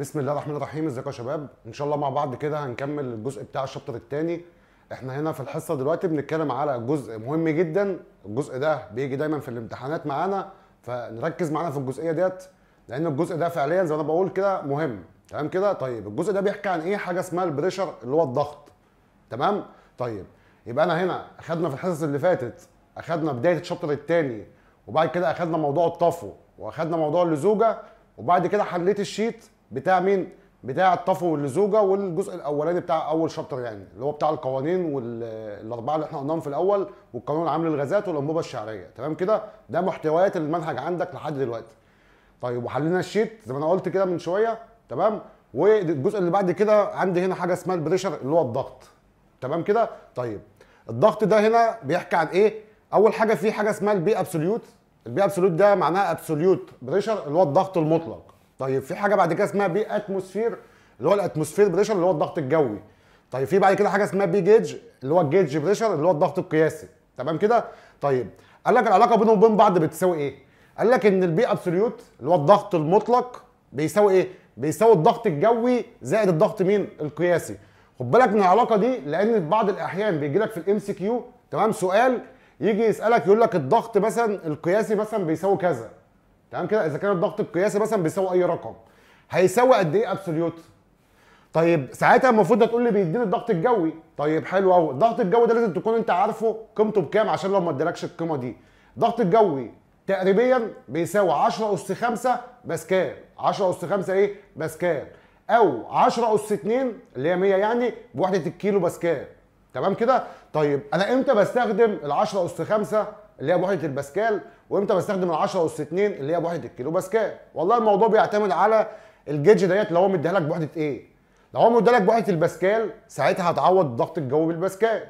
بسم الله الرحمن الرحيم ازيكم يا شباب ان شاء الله مع بعض كده هنكمل الجزء بتاع الشابتر الثاني احنا هنا في الحصه دلوقتي بنتكلم على جزء مهم جدا الجزء ده بيجي دايما في الامتحانات معانا فنركز معانا في الجزئيه ديت لان الجزء ده فعليا زي ما انا بقول كده مهم تمام كده طيب الجزء ده بيحكي عن ايه حاجه اسمها البريشر اللي هو الضغط تمام طيب يبقى انا هنا اخدنا في الحصص اللي فاتت اخدنا بدايه الشابتر الثاني وبعد كده اخدنا موضوع الطفو واخدنا موضوع اللزوجه وبعد كده حليت الشيت بتاع مين؟ بتاع الطفو واللزوجه والجزء الاولاني بتاع اول شابتر يعني اللي هو بتاع القوانين والاربعه اللي احنا قلناهم في الأول والقانون العام للغازات والأنبوبة الشعرية تمام كده ده محتويات المنهج عندك لحد دلوقتي طيب وحلينا الشيت زي ما أنا قلت كده من شوية تمام والجزء اللي بعد كده عندي هنا حاجة اسمها البريشر اللي هو الضغط تمام كده طيب الضغط ده هنا بيحكي عن إيه؟ أول حاجة في حاجة اسمها البي أبسوليوت البي أبسوليوت ده معناها أبسوليوت بريشر اللي هو الضغط المطلق طيب في حاجه بعد كده اسمها بي اتموسفير اللي هو الاتموسفير بريشر اللي هو الضغط الجوي طيب في بعد كده حاجه اسمها بي جيج اللي هو الجيج بريشر اللي هو الضغط القياسي تمام كده طيب قال لك العلاقه بينهم وبين بعض بتساوي ايه قال لك ان البي ابسوليوت اللي هو الضغط المطلق بيساوي ايه بيساوي الضغط الجوي زائد الضغط مين القياسي خد بالك من العلاقه دي لان في بعض الاحيان بيجي لك في الام سي كيو تمام سؤال يجي يسالك يقول لك الضغط مثلا القياسي مثلا بيساوي كذا تمام كده اذا كان الضغط القياسي مثلا بيساوي اي رقم هيساوي قد ايه ابسوليوت طيب ساعتها المفروض هتقول لي بيديني الضغط الجوي طيب حلو قوي الضغط الجوي ده لازم تكون انت عارفه قيمته بكام عشان لو ما ادالكش القيمه دي الضغط الجوي تقريبيا بيساوي 10 اس 5 باسكال 10 اس 5 ايه باسكال او 10 اس 2 اللي هي 100 يعني بوحده الكيلو باسكال تمام كده طيب انا امتى بستخدم ال 10 اس 5 اللي هي بوحده الباسكال وامتى بستخدم ال10 وال2 اللي هي بوحده الكيلو باسكال والله الموضوع بيعتمد على الجيج ديت لو هو مديها لك بوحده ايه لو هو مديها لك بوحده الباسكال ساعتها هتعوض الضغط الجوي بالباسكال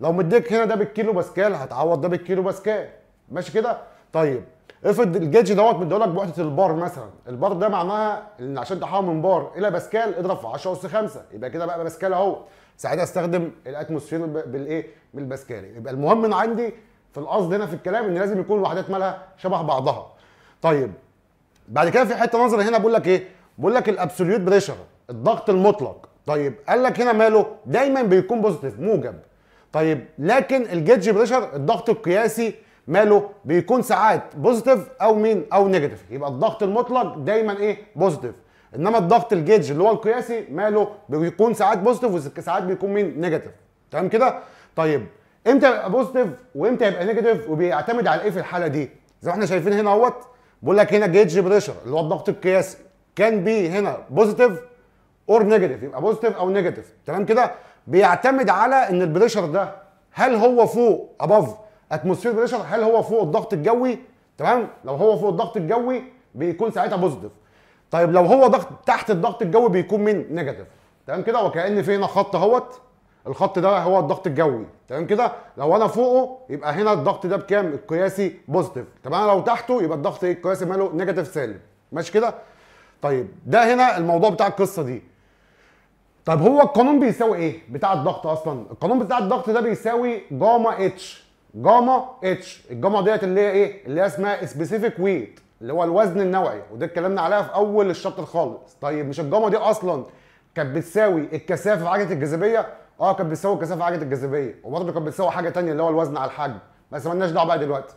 لو مديك هنا ده بالكيلو باسكال هتعوض ده بالكيلو باسكال ماشي كده طيب افرض الجيج دوت لك بوحده البار مثلا البار ده معناها ان عشان تحول من بار الى باسكال اضرب في 10 اس 5 يبقى كده بقى باسكال اهو ساعتها استخدم الاتموسفير بالايه بالباسكال يبقى المهم من عندي فالقصد هنا في الكلام ان لازم يكون الوحدات مالها شبه بعضها طيب بعد كده في حته نظر هنا بقول لك ايه بقول لك الابسوليوت بريشر الضغط المطلق طيب قال لك هنا ماله دايما بيكون بوزيتيف موجب طيب لكن الجيج بريشر الضغط القياسي ماله بيكون ساعات بوزيتيف او مين او نيجاتيف يبقى الضغط المطلق دايما ايه بوزيتيف انما الضغط الجيج اللي هو القياسي ماله بيكون ساعات بوزيتيف وساعات بيكون مين نيجاتيف تمام كده طيب امتى يبقى بوزيتيف وامتى يبقى نيجاتيف وبيعتمد على ايه في الحاله دي زي ما احنا شايفين هنا اهوت بيقول لك هنا جيج بريشر اللي هو الضغط القياسي كان بي هنا بوزيتيف اور نيجاتيف يبقى بوزيتيف او نيجاتيف تمام كده بيعتمد على ان البريشر ده هل هو فوق اباف اتموسفير بريشر هل هو فوق الضغط الجوي تمام لو هو فوق الضغط الجوي بيكون ساعتها بوزيتيف طيب لو هو ضغط تحت الضغط الجوي بيكون مين؟ نيجاتيف تمام كده وكان في هنا خط اهوت الخط ده هو الضغط الجوي تمام كده لو انا فوقه يبقى هنا الضغط ده بكام القياسي بوزيتيف طب انا لو تحته يبقى الضغط ايه القياسي ماله نيجاتيف سالب ماشي كده طيب ده هنا الموضوع بتاع القصه دي طب هو القانون بيساوي ايه بتاع الضغط اصلا القانون بتاع الضغط ده بيساوي جاما اتش جاما اتش الجاما ديت اللي هي ايه اللي هي اسمها سبيسيفيك ويت اللي هو الوزن النوعي وده اتكلمنا عليها في اول الشابتر خالص طيب مش الجاما دي اصلا كانت بتساوي الكثافه في عجله الجاذبيه اه كانت بتساوي الكثافه حاجه الجاذبيه وبرده كانت بتساوي حاجه ثانيه اللي هو الوزن على الحجم بس مالناش دعوه بقى دلوقتي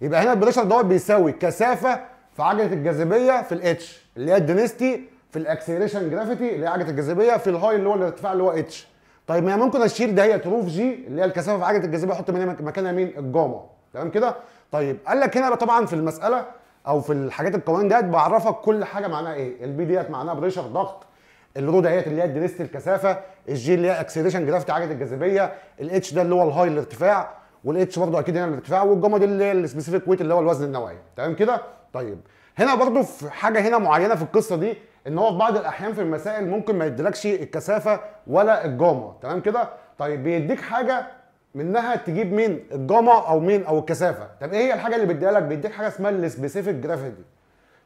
يبقى هنا البريشر دوت بيساوي كثافه في عجله الجاذبيه في الاتش اللي هي الدنستي في الاكسلريشن جرافيتي اللي هي عجله الجاذبيه في الهاي اللي هو الارتفاع اللي هو اتش طيب ما ممكن اشيل ده هي تروف جي اللي هي الكثافه في عجله الجاذبيه احط مكانها مين الجاما تمام كده طيب قال لك هنا طبعا في المساله او في الحاجات القوانين ديت بعرفك كل حاجه معناها ايه البي ديت معناها بريشر ضغط الرو هي اللي هي الدريست الكثافه الجي اللي هي اكسلريشن جرافيتي عجله الجاذبيه الاتش ده اللي هو الهاي الارتفاع والاتش برضه اكيد هنا الارتفاع والجمد اللي هي السبيسيفيك ويت اللي هو الوزن النوعي تمام كده طيب هنا برضه في حاجه هنا معينه في القصه دي ان هو في بعض الاحيان في المسائل ممكن ما يديلكش الكثافه ولا الجاما تمام كده طيب بيديك حاجه منها تجيب مين الجاما او مين او الكثافه طب ايه هي الحاجه اللي بيديها لك بيديك حاجه اسمها السبيسيفيك جرافيتي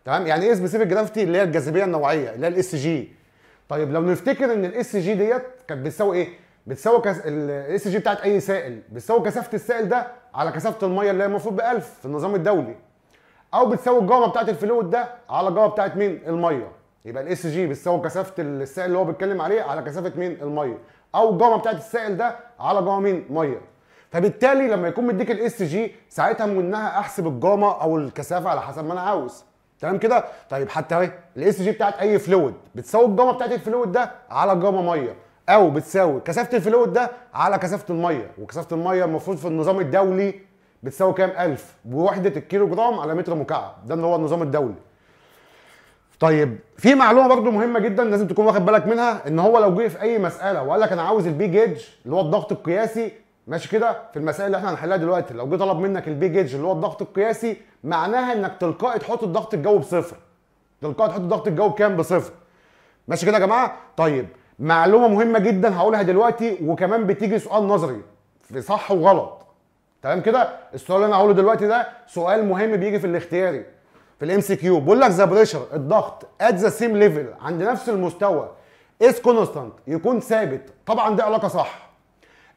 تمام يعني ايه سبيسيفيك جرافيتي اللي هي الجاذبيه النوعيه اللي هي الاس جي طيب لو نفتكر ان الاس جي ديت كانت بتساوي ايه؟ بتساوي كس... الاس جي بتاعت اي سائل بتساوي كثافه السائل ده على كثافه الميه اللي هي المفروض ب 1000 في النظام الدولي او بتساوي الجوهره بتاعت الفلويد ده على الجوهره بتاعت مين؟ الميه يبقى الاس جي بتساوي كثافه السائل اللي هو بيتكلم عليه على كثافه مين؟ الميه او الجوهره بتاعت السائل ده على جوهره مين؟ ميه فبالتالي لما يكون مديك الاس جي ساعتها منها احسب الجاما او الكثافه على حسب ما انا عاوز تمام كده طيب حتى اهي الاس جي بتاعت اي فلويد بتساوي الجاما بتاعت الفلويد ده على الجاما ميه او بتساوي كثافه الفلويد ده على كثافه الميه وكثافه الميه المفروض في النظام الدولي بتساوي كام 1000 بوحده الكيلو جرام على متر مكعب ده اللي هو النظام الدولي طيب في معلومه برضو مهمه جدا لازم تكون واخد بالك منها ان هو لو جه في اي مساله وقال لك انا عاوز البي جيج اللي هو الضغط القياسي ماشي كده في المسائل اللي احنا هنحلها دلوقتي لو جه طلب منك البي جيج اللي هو الضغط القياسي معناها انك تلقائي تحط الضغط الجوي بصفر تلقائي تحط الضغط الجوي بكام بصفر ماشي كده يا جماعه طيب معلومه مهمه جدا هقولها دلوقتي وكمان بتيجي سؤال نظري في صح وغلط تمام كده السؤال اللي انا هقوله دلوقتي ده سؤال مهم بيجي في الاختياري في الام سي كيو بيقول لك ذا بريشر الضغط ات ذا سيم ليفل عند نفس المستوى از كونستانت يكون ثابت طبعا دي علاقه صح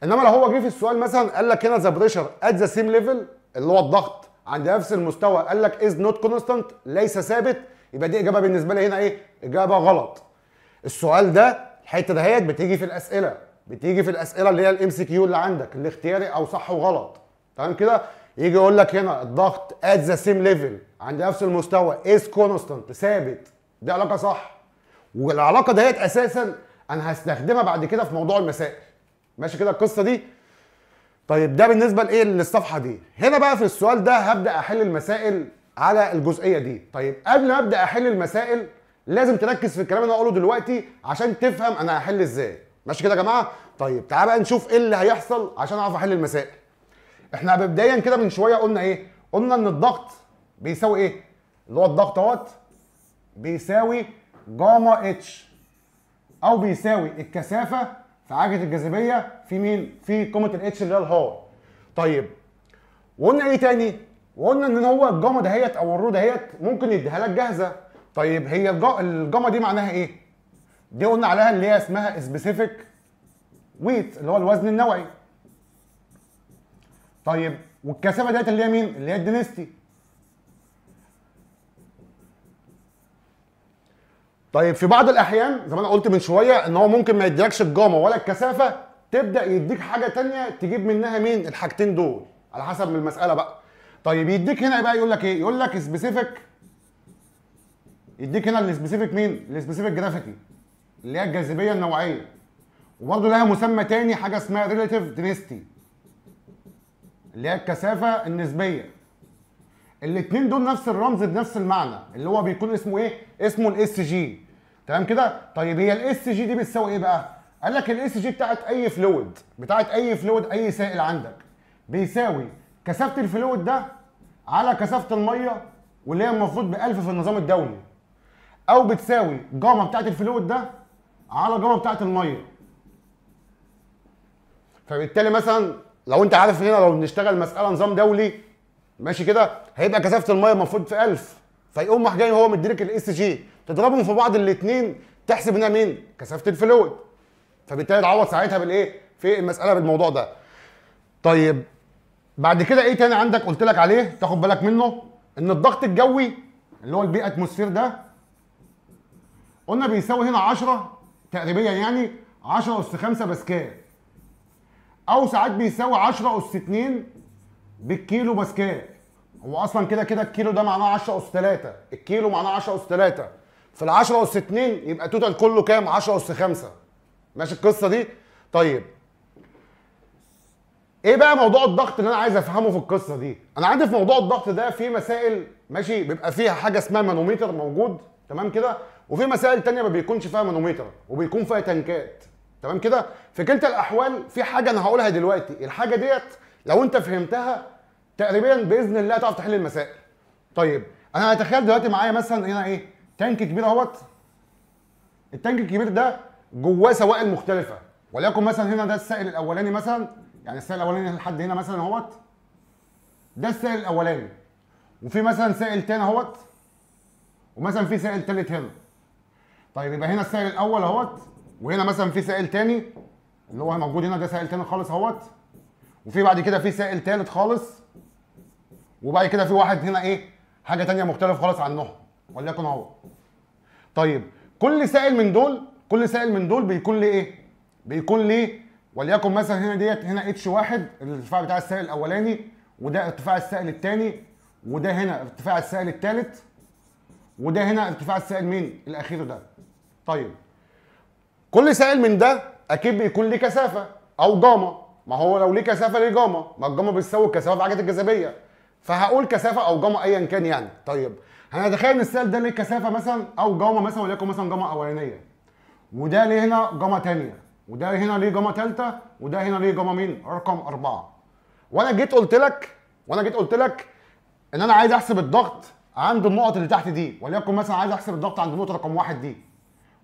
انما لو هو جه في السؤال مثلا قال لك هنا ذا بريشر ات ذا سيم ليفل اللي هو الضغط عند نفس المستوى قال لك از نوت كونستانت ليس ثابت يبقى دي اجابه بالنسبه لي هنا ايه؟ اجابه غلط. السؤال ده الحته دهيت بتيجي في الاسئله بتيجي في الاسئله اللي هي الام سي كيو اللي عندك الاختياري او صح وغلط تمام كده؟ يجي يقول لك هنا الضغط ات ذا سيم ليفل عند نفس المستوى از كونستانت ثابت دي علاقه صح والعلاقه دهيت اساسا انا هستخدمها بعد كده في موضوع المسائل ماشي كده القصه دي طيب ده بالنسبه لايه للصفحه دي هنا بقى في السؤال ده هبدا احل المسائل على الجزئيه دي طيب قبل ما ابدا احل المسائل لازم تركز في الكلام اللي انا هقوله دلوقتي عشان تفهم انا هحل ازاي ماشي كده يا جماعه طيب تعال بقى نشوف ايه اللي هيحصل عشان اعرف احل المسائل احنا مبدئيا كده من شويه قلنا ايه قلنا ان الضغط بيساوي ايه اللي هو الضغط اهوت بيساوي جاما اتش او بيساوي الكثافه في عجله الجاذبيه في مين؟ في قمه الاتش اللي هي الهار. طيب وقلنا ايه تاني؟ وقلنا ان هو الجامه دهيت او الرو دهيت ممكن يديها لك جاهزه. طيب هي الجامه دي معناها ايه؟ دي قلنا عليها اللي هي اسمها سبيسيفيك ويت اللي هو الوزن النوعي. طيب والكثافه ديت اللي هي مين؟ اللي هي الدنستي. طيب في بعض الاحيان زي ما انا قلت من شويه ان هو ممكن ما يديلكش الجامه ولا الكثافه تبدا يديك حاجه تانية تجيب منها مين الحاجتين دول على حسب المساله بقى طيب يديك هنا بقى يقول لك ايه يقول لك سبيسيفيك يديك هنا السبيسيفيك مين السبيسيفيك جرافيتي اللي هي الجاذبيه النوعيه وبرده لها مسمى تاني حاجه اسمها ريلاتيف دنسيتي اللي هي الكثافه النسبيه الاثنين دول نفس الرمز بنفس المعنى اللي هو بيكون اسمه ايه اسمه الاس جي تمام كده طيب هي الاس جي دي بتساوي ايه بقى قال لك الاس جي بتاعت اي فلويد بتاعت اي فلويد اي سائل عندك بيساوي كثافه الفلويد ده على كثافه الميه واللي هي المفروض ب 1000 في النظام الدولي او بتساوي جاما بتاعت الفلويد ده على جاما بتاعت الميه فبالتالي مثلا لو انت عارف هنا لو بنشتغل مساله نظام دولي ماشي كده هيبقى كثافه الميه المفروض في 1000 فيقوم راح جاي هو مديلك الاس جي تضربهم في بعض الاثنين تحسب انها مين؟ كثافه الفلويد فبالتالي تعوض ساعتها بالايه؟ في المساله بالموضوع ده. طيب بعد كده ايه تاني عندك قلت لك عليه تاخد بالك منه ان الضغط الجوي اللي هو البي اتموسفير ده قلنا بيساوي هنا 10 تقريبا يعني 10 اس 5 باسكال او ساعات بيساوي 10 اس 2 بالكيلو ماسكاه هو اصلا كده كده الكيلو ده معناه 10 اس 3 الكيلو معناه 10 اس 3 في ال 10 اس 2 يبقى توتال كله كام 10 اس 5 ماشي القصه دي طيب ايه بقى موضوع الضغط اللي انا عايز افهمه في القصه دي انا عندي في موضوع الضغط ده في مسائل ماشي بيبقى فيها حاجه اسمها مانوميتر موجود تمام كده وفي مسائل تانية ما بيكونش فيها مانوميتر وبيكون فيها تنكات تمام كده في كلتا الاحوال في حاجه انا هقولها دلوقتي الحاجه ديت لو انت فهمتها تقريبا باذن الله تعرف تحل المسائل طيب انا هتخيل دلوقتي معايا مثلا هنا ايه تانك كبير اهوت التانك الكبير ده جواه سوائل مختلفه وليكن مثلا هنا ده السائل الاولاني مثلا يعني السائل الاولاني لحد هنا مثلا اهوت ده السائل الاولاني وفي مثلا سائل تاني اهوت ومثلا في سائل تالت هنا طيب يبقى هنا السائل الاول اهوت وهنا مثلا في سائل تاني اللي هو موجود هنا ده سائل تاني خالص اهوت وفي بعد كده في سائل ثالث خالص وبعد كده في واحد هنا ايه حاجه ثانيه مختلف خالص عنهم وليكن اهو طيب كل سائل من دول كل سائل من دول بيكون ليه ايه بيكون ليه وليكن مثلا هنا ديت هنا اتش واحد الارتفاع بتاع السائل الاولاني وده ارتفاع السائل الثاني وده هنا ارتفاع السائل الثالث وده هنا ارتفاع السائل مين الاخير ده طيب كل سائل من ده اكيد بيكون ليه كثافه او جاما ما هو لو ليه كثافه ليه جاما ما الجاما بتساوي الكثافه في حاجات الجاذبيه فهقول كثافه او جاما ايا كان يعني طيب هنتخيل ان السائل ده ليه كثافه مثلا او جاما مثلا وليكن مثلا جاما اولانيه وده ليه هنا جاما ثانيه وده هنا ليه جاما ثالثه وده هنا ليه جاما مين رقم أربعة وانا جيت قلت لك وانا جيت قلت لك ان انا عايز احسب الضغط عند النقط اللي تحت دي وليكن مثلا عايز احسب الضغط عند النقطه رقم واحد دي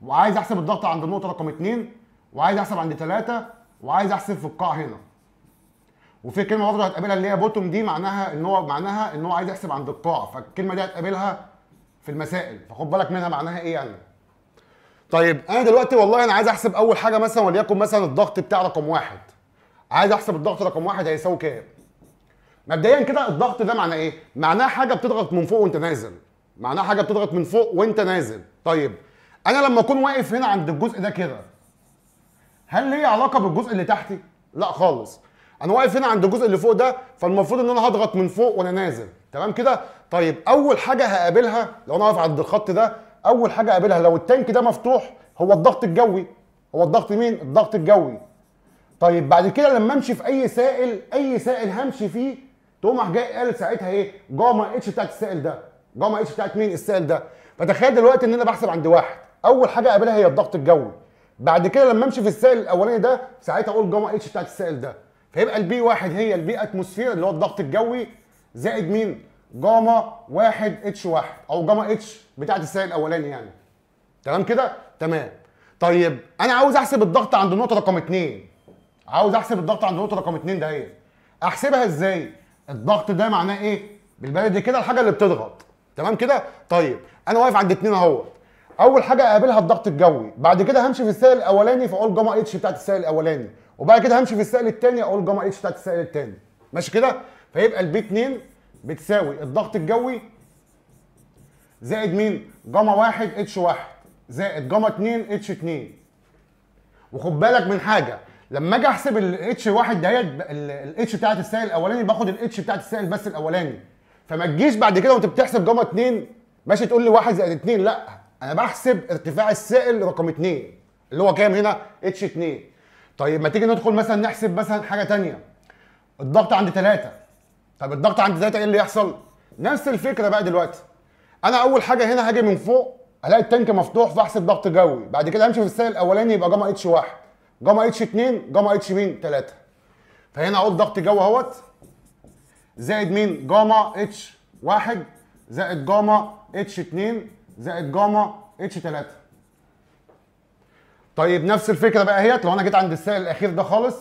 وعايز احسب الضغط عند النقطه رقم اثنين وعايز احسب عند ثلاثه وعايز احسب في القاع هنا وفي كلمه برضه هتقابلها اللي هي بوتوم دي معناها ان هو معناها ان هو عايز يحسب عند القاع فالكلمه دي هتقابلها في المسائل فخد بالك منها معناها ايه يعني طيب انا دلوقتي والله انا عايز احسب اول حاجه مثلا وليكن مثلا الضغط بتاع رقم واحد عايز احسب الضغط رقم واحد هيساوي كام مبدئيا كده الضغط ده معناه ايه معناه حاجه بتضغط من فوق وانت نازل معناه حاجه بتضغط من فوق وانت نازل طيب انا لما اكون واقف هنا عند الجزء ده كده هل ليه علاقه بالجزء اللي تحتي لا خالص انا واقف هنا عند الجزء اللي فوق ده فالمفروض ان انا هضغط من فوق وانا نازل تمام كده طيب اول حاجه هقابلها لو انا واقف عند الخط ده اول حاجه هقابلها لو التانك ده مفتوح هو الضغط الجوي هو الضغط مين الضغط الجوي طيب بعد كده لما امشي في اي سائل اي سائل همشي فيه تقوم راح جاي قال ساعتها ايه جاما اتش بتاعت السائل ده جاما اتش بتاعت مين السائل ده فتخيل دلوقتي ان انا بحسب عند واحد اول حاجه اقابلها هي الضغط الجوي بعد كده لما امشي في السائل الاولاني ده ساعتها اقول جاما اتش بتاعت السائل ده فيبقى البي واحد هي البي اتموسفير اللي هو الضغط الجوي زائد مين؟ جاما واحد اتش واحد او جاما اتش بتاعت السائل الاولاني يعني تمام كده؟ تمام طيب انا عاوز احسب الضغط عند النقطه رقم اتنين عاوز احسب الضغط عند النقطه رقم اتنين ده هي إيه؟ احسبها ازاي؟ الضغط ده معناه ايه؟ بالبلدي كده الحاجه اللي بتضغط تمام كده؟ طيب انا واقف عند اتنين اهوت اول حاجه اقابلها الضغط الجوي بعد كده همشي في السائل الاولاني فاقول جاما اتش بتاعت السائل الاولاني وبعد كده همشي في السائل الثاني اقول جاما اتش بتاعت السائل الثاني ماشي كده فيبقى البي 2 بتساوي الضغط الجوي زائد مين جاما 1 اتش 1 زائد جاما 2 اتش 2 وخد بالك من حاجه لما اجي احسب الاتش 1 دهيت الاتش بتاعت السائل الاولاني باخد الاتش بتاعت السائل بس الاولاني فما تجيش بعد كده وانت بتحسب جاما 2 ماشي تقول لي 1 زائد 2 لا انا بحسب ارتفاع السائل رقم 2 اللي هو كام هنا اتش 2 طيب ما تيجي ندخل مثلا نحسب مثلا حاجه ثانيه الضغط عند 3 طب الضغط عند 3 ايه اللي يحصل نفس الفكره بقى دلوقتي انا اول حاجه هنا هاجي من فوق الاقي التانك مفتوح فاحسب ضغط جوي بعد كده همشي في السائل الاولاني يبقى جاما اتش 1 جاما اتش 2 جاما اتش مين 3 فهنا اقول ضغط جوي اهوت زائد مين جاما اتش 1 زائد جاما اتش 2 زائد جاما اتش 3 طيب نفس الفكره بقى اهيت لو انا جيت عند السائل الاخير ده خالص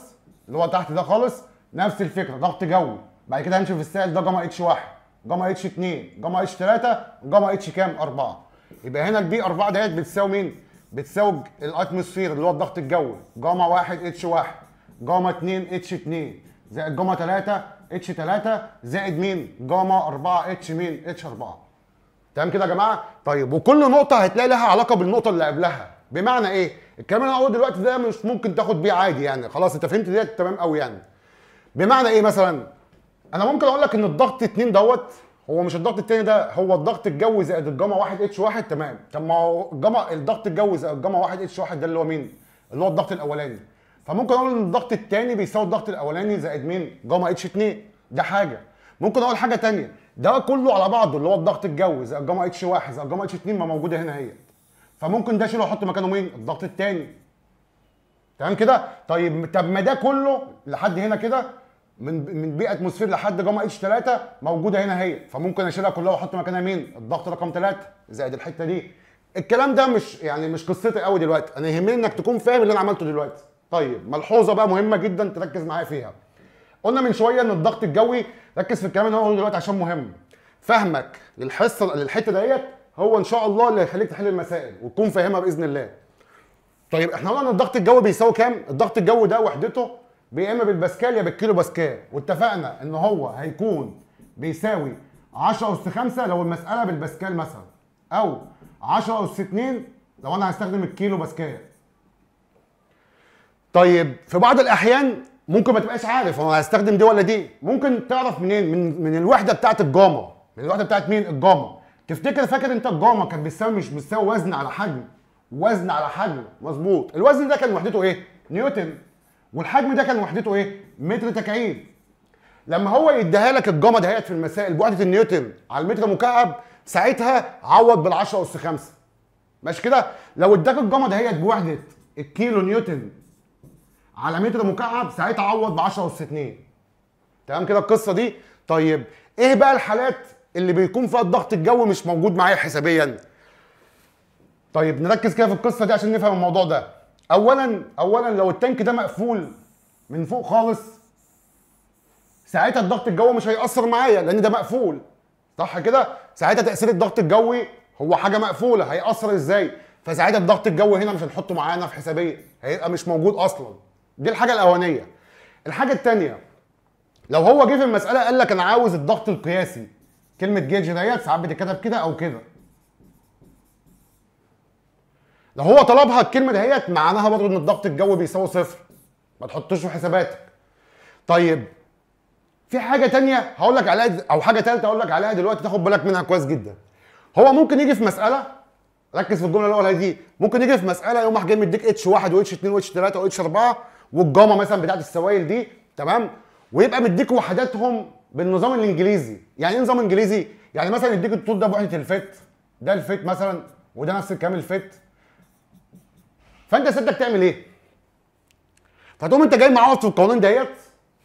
اللي هو تحت ده خالص نفس الفكره ضغط جوي بعد كده هنشوف السائل ده جاما اتش 1 جاما اتش 2 جاما اتش 3 جاما اتش كام 4 يبقى هنا البي 4 دهيت بتساوي مين بتساوي الاتموسفير اللي هو الضغط الجوي جاما 1 اتش 1 جاما 2 اتش 2 زائد جاما 3 اتش 3 زائد مين جاما 4 اتش مين اتش 4 تمام كده يا جماعه طيب وكل نقطه هتلاقي لها علاقه بالنقطه اللي قبلها بمعنى ايه الكلام اللي هقوله دلوقتي ده مش ممكن تاخد بيه عادي يعني خلاص انت فهمت ديت تمام قوي يعني بمعنى ايه مثلا انا ممكن اقول لك ان الضغط 2 دوت هو مش الضغط التاني ده هو الضغط الجوي زائد الجاما 1 اتش 1 تمام طب ما هو الجاما الضغط الجوي زائد الجاما 1 اتش 1 ده اللي هو مين؟ اللي هو الضغط الاولاني فممكن اقول ان الضغط التاني بيساوي الضغط الاولاني زائد مين؟ جاما اتش 2 ده حاجه ممكن اقول حاجه ثانيه ده كله على بعضه اللي هو الضغط الجوي زي الجاما اتش 1 زي الجاما اتش 2 ما موجوده هنا هي فممكن ده اشيله واحط مكانه مين الضغط الثاني تمام كده طيب طب ما ده كله لحد هنا كده من من بي اتموسفير لحد جاما اتش 3 موجوده هنا هي فممكن اشيلها كلها واحط مكانها مين الضغط رقم 3 زائد الحته دي الكلام ده مش يعني مش قصتي قوي دلوقتي انا يهمني انك تكون فاهم اللي انا عملته دلوقتي طيب ملحوظه بقى مهمه جدا تركز معايا فيها قلنا من شويه ان الضغط الجوي ركز في الكلام اللي انا هقوله دلوقتي عشان مهم فهمك للحصه للحته ديت هو ان شاء الله اللي هيخليك تحل المسائل وتكون فاهمها باذن الله طيب احنا قلنا ان الضغط الجوي بيساوي كام الضغط الجوي ده وحدته يا اما بالباسكال يا بالكيلو باسكال واتفقنا ان هو هيكون بيساوي 10 اس 5 لو المساله بالباسكال مثلا او 10 اس 2 لو انا هستخدم الكيلو باسكال طيب في بعض الاحيان ممكن ما تبقاش عارف هو هيستخدم دي ولا دي ممكن تعرف منين من من الوحده بتاعه الجاما من الوحده بتاعه مين الجاما تفتكر فاكر انت الجاما كان بيساوي مش بيساوي وزن على حجم وزن على حجم مظبوط الوزن ده كان وحدته ايه نيوتن والحجم ده كان وحدته ايه متر تكعيب لما هو يديها لك الجاما هيت في المسائل بوحده النيوتن على المتر مكعب ساعتها عوض بال10 اس 5 ماشي كده لو اداك الجاما هيت بوحده الكيلو نيوتن على متر مكعب ساعتها عوض ب 10 اس 2 تمام كده القصه دي طيب ايه بقى الحالات اللي بيكون فيها الضغط الجوي مش موجود معايا حسابيا طيب نركز كده في القصه دي عشان نفهم الموضوع ده اولا اولا لو التانك ده مقفول من فوق خالص ساعتها الضغط الجوي مش هيأثر معايا لان ده مقفول صح كده ساعتها تأثير الضغط الجوي هو حاجه مقفوله هيأثر ازاي فساعتها الضغط الجوي هنا مش هنحطه معانا في حسابيه هيبقى مش موجود اصلا دي الحاجه الاولانيه الحاجه الثانيه لو هو جه في المساله قال لك انا عاوز الضغط القياسي كلمه جيج ديت ساعات بتتكتب كده او كده لو هو طلبها الكلمه دهيت معناها برضه ان الضغط الجوي بيساوي صفر ما تحطوش في حساباتك طيب في حاجه تانية هقول لك عليها او حاجه ثالثه هقول لك عليها دلوقتي تاخد بالك منها كويس جدا هو ممكن يجي في مساله ركز في الجمله الاولى دي ممكن يجي في مساله يقوم واحد جاي مديك اتش 1 واتش 2 واتش 3 واتش 4 والجامه مثلا بتاعت السوائل دي تمام ويبقى مديك وحداتهم بالنظام الانجليزي يعني ايه نظام انجليزي يعني مثلا يديك الطول ده بوحده الفت ده الفت مثلا وده نفس الكلام الفت فانت سيادتك تعمل ايه فتقوم انت جاي معوض في القوانين ديت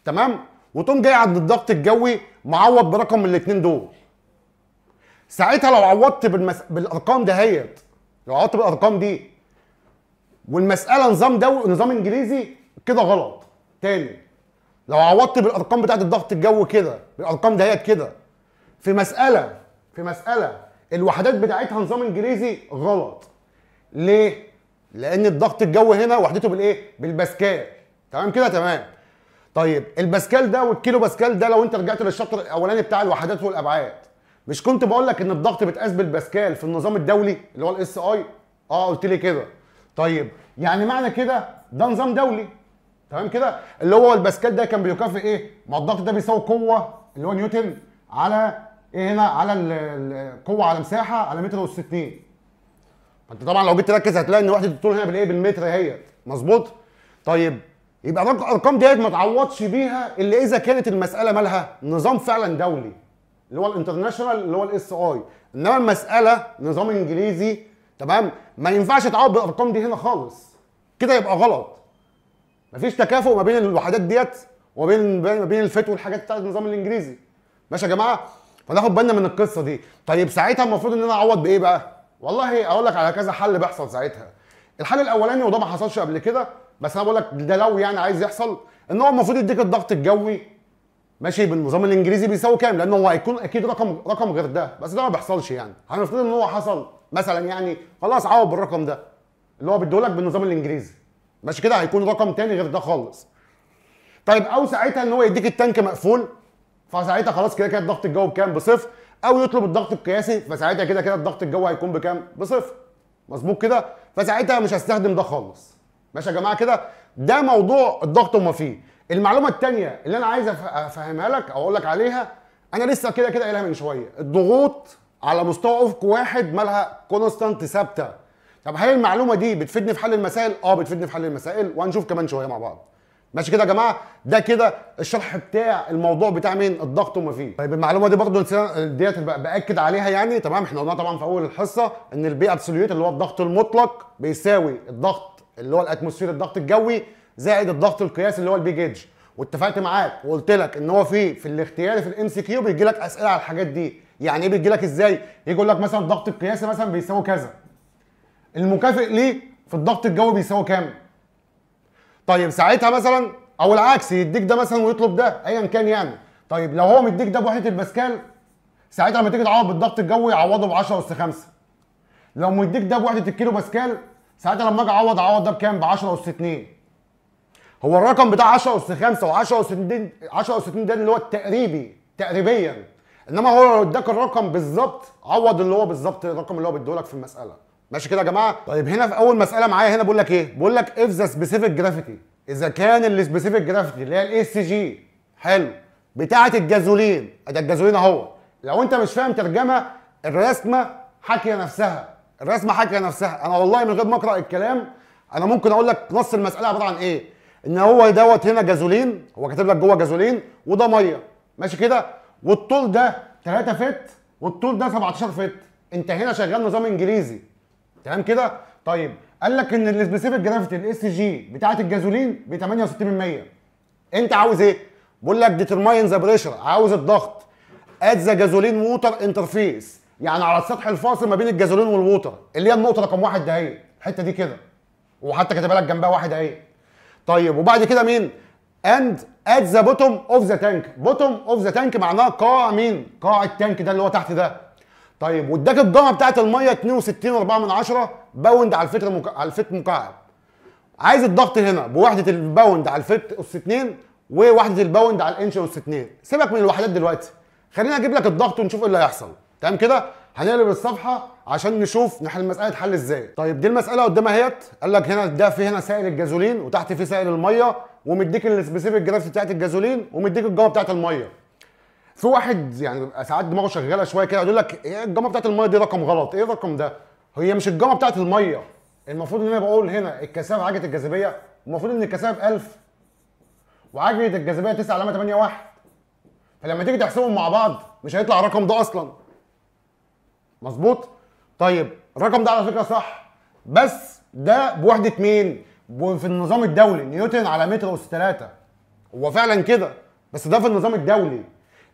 تمام وتقوم جاي عند الضغط الجوي معوض برقم من الاثنين دول ساعتها لو عوضت بالمس... بالارقام دهيت لو عوضت بالارقام دي والمساله نظام دو... نظام انجليزي كده غلط تاني لو عوضت بالارقام بتاعت الضغط الجو كده بالارقام دهيت كده في مساله في مساله الوحدات بتاعتها نظام انجليزي غلط ليه لان الضغط الجو هنا وحدته بالايه بالباسكال تمام كده تمام طيب الباسكال ده والكيلو باسكال ده لو انت رجعت للشطر الاولاني بتاع الوحدات والابعاد مش كنت بقول لك ان الضغط بيتقاس بالباسكال في النظام الدولي اللي هو الاس اي اه قلت لي كده طيب يعني معنى كده ده نظام دولي تمام كده اللي هو الباسكال ده كان بيكافئ ايه ما الضغط ده بيساوي قوه اللي هو نيوتن على ايه هنا على القوه على مساحه على متر اس 2 فانت طبعا لو جيت تركز هتلاقي ان وحده الطول هنا بالايه بالمتر اهيت مظبوط طيب يبقى الارقام ديت ما تعوضش بيها الا اذا كانت المساله مالها نظام فعلا دولي اللي هو الانترناشونال اللي هو الاس اي انما المساله نظام انجليزي تمام ما ينفعش تعوض بالارقام دي هنا خالص كده يبقى غلط مفيش تكافؤ ما بين الوحدات ديت وما بين ما بين الفت والحاجات بتاعت النظام الانجليزي ماشي يا جماعه فناخد بالنا من القصه دي طيب ساعتها المفروض ان انا اعوض بايه بقى والله اقول لك على كذا حل بيحصل ساعتها الحل الاولاني وده ما حصلش قبل كده بس انا بقول لك ده لو يعني عايز يحصل ان هو المفروض يديك الضغط الجوي ماشي بالنظام الانجليزي بيساوي كام لان هو هيكون اكيد رقم رقم غير ده بس ده ما بيحصلش يعني هنفترض ان هو حصل مثلا يعني خلاص عوض بالرقم ده اللي هو بيديهولك بالنظام الانجليزي ماشي كده هيكون رقم تاني غير ده خالص طيب او ساعتها ان هو يديك التانك مقفول فساعتها خلاص كده كده الضغط الجوي بكام بصفر او يطلب الضغط القياسي فساعتها كده كده الضغط الجوي هيكون بكام بصفر مظبوط كده فساعتها مش هستخدم ده خالص ماشي يا جماعه كده ده موضوع الضغط وما فيه المعلومه الثانيه اللي انا عايز افهمها لك او اقول لك عليها انا لسه كده كده قايلها من شويه الضغوط على مستوى افق واحد مالها كونستانت ثابته طب هل المعلومه دي بتفيدني في حل المسائل اه بتفيدني في حل المسائل وهنشوف كمان شويه مع بعض ماشي كده يا جماعه ده كده الشرح بتاع الموضوع بتاع مين الضغط وما فيه طيب المعلومه دي برضو ديت باكد عليها يعني تمام احنا قلناها طبعا في اول الحصه ان البي ابسوليوت اللي هو الضغط المطلق بيساوي الضغط اللي هو الاتموسفير الضغط الجوي زائد الضغط القياسي اللي هو البي جيج واتفقت معاك وقلت لك ان هو في في الاختياري في الام سي كيو بيجي لك اسئله على الحاجات دي يعني ايه بيجي لك ازاي يجي يقول لك مثلا الضغط القياسي مثلا بيساوي كذا المكافئ ليه في الضغط الجوي بيساوي كام طيب ساعتها مثلا او العكس يديك ده مثلا ويطلب ده ايا كان يعني طيب لو هو مديك ده بوحده الباسكال ساعتها لما تيجي تعوض بالضغط الجوي عوضه ب 10 اس 5 لو مديك ده بوحده الكيلو باسكال ساعتها لما اجي اعوض اعوض ده بكام ب 10 اس 2 هو الرقم بتاع 10 اس 5 و10 اس 2 10 اس 2 ده اللي هو التقريبي تقريبيا انما هو لو اداك الرقم بالظبط عوض اللي هو بالظبط الرقم اللي هو بيديهولك في المساله ماشي كده يا جماعه طيب هنا في اول مساله معايا هنا بقول لك ايه بقول لك اف ذا سبيسيفيك جرافيتي اذا كان السبيسيفيك جرافيتي اللي هي الاي سي جي حلو بتاعه الجازولين ده الجازولين اهو لو انت مش فاهم ترجمه الرسمه حاكيه نفسها الرسمه حاكيه نفسها انا والله من غير ما اقرا الكلام انا ممكن اقول لك نص المساله عباره عن ايه ان هو دوت هنا جازولين هو كاتب لك جوه جازولين وده ميه ماشي كده والطول ده 3 فت والطول ده 17 فت انت هنا شغال نظام انجليزي تمام كده طيب قال لك ان السبيسيفيك جرافيتي الاس جي بتاعه الجازولين ب 68% انت عاوز ايه بقول لك ديترماين ذا بريشر عاوز الضغط ات ذا جازولين ووتر انترفيس يعني على السطح الفاصل ما بين الجازولين والووتر اللي هي النقطه رقم واحد دهيت إيه؟ الحته دي كده وحتى كاتبها لك جنبها واحد اهي طيب وبعد كده مين اند ات ذا بوتوم اوف ذا تانك بوتوم اوف ذا تانك معناه قاع مين قاع التانك ده اللي هو تحت ده طيب واداك الضمه بتاعت الميه 62.4 باوند على الفت مك... على الفت مكعب عايز الضغط هنا بوحده الباوند على الفت اس 2 ووحده الباوند على الانش اس 2 سيبك من الوحدات دلوقتي خلينا اجيب لك الضغط ونشوف ايه اللي هيحصل تمام كده هنقلب الصفحه عشان نشوف نحل المساله اتحل ازاي طيب دي المساله قدامها اهيت قال لك هنا ده في هنا سائل الجازولين وتحت في سائل الميه ومديك السبيسيفيك جرافيتي بتاعت الجازولين ومديك الجوه بتاعت الميه في واحد يعني بيبقى ساعات دماغه شغاله شويه كده يقول لك ايه الجامه بتاعت الميه دي رقم غلط ايه الرقم ده هي مش الجامه بتاعت الميه المفروض ان انا بقول هنا الكثافه عجله الجاذبيه المفروض ان الكثافه 1000 وعجله الجاذبيه 9 علامه 8 1 فلما تيجي تحسبهم مع بعض مش هيطلع الرقم ده اصلا مظبوط طيب الرقم ده على فكره صح بس ده بوحده مين وفي النظام الدولي نيوتن على متر اس 3 هو فعلا كده بس ده في النظام الدولي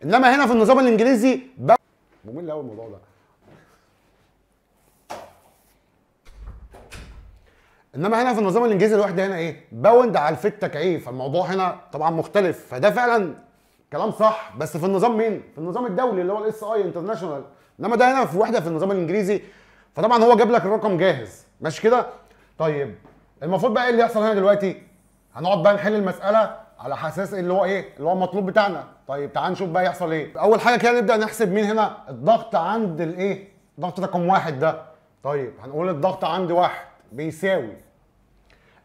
انما هنا في النظام الانجليزي بقى ممل قوي الموضوع ده انما هنا في النظام الانجليزي الوحده هنا ايه باوند على الفت تكعيب فالموضوع هنا طبعا مختلف فده فعلا كلام صح بس في النظام مين في النظام الدولي اللي هو الاس اي انترناشونال انما ده هنا في وحده في النظام الانجليزي فطبعا هو جاب لك الرقم جاهز ماشي كده طيب المفروض بقى ايه اللي يحصل هنا دلوقتي هنقعد بقى نحل المساله على اساس اللي هو ايه اللي هو المطلوب بتاعنا طيب تعال نشوف بقى يحصل ايه اول حاجه كده نبدا نحسب مين هنا الضغط عند الايه ضغط رقم واحد ده طيب هنقول الضغط عند واحد بيساوي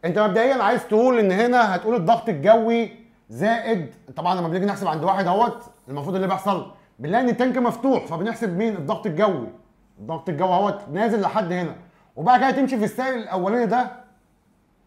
انت مبدئيا عايز تقول ان هنا هتقول الضغط الجوي زائد طبعا لما بنيجي نحسب عند واحد اهوت المفروض اللي بيحصل بنلاقي ان التانك مفتوح فبنحسب مين الضغط الجوي الضغط الجوي اهوت نازل لحد هنا وبعد كده تمشي في السائل الاولاني ده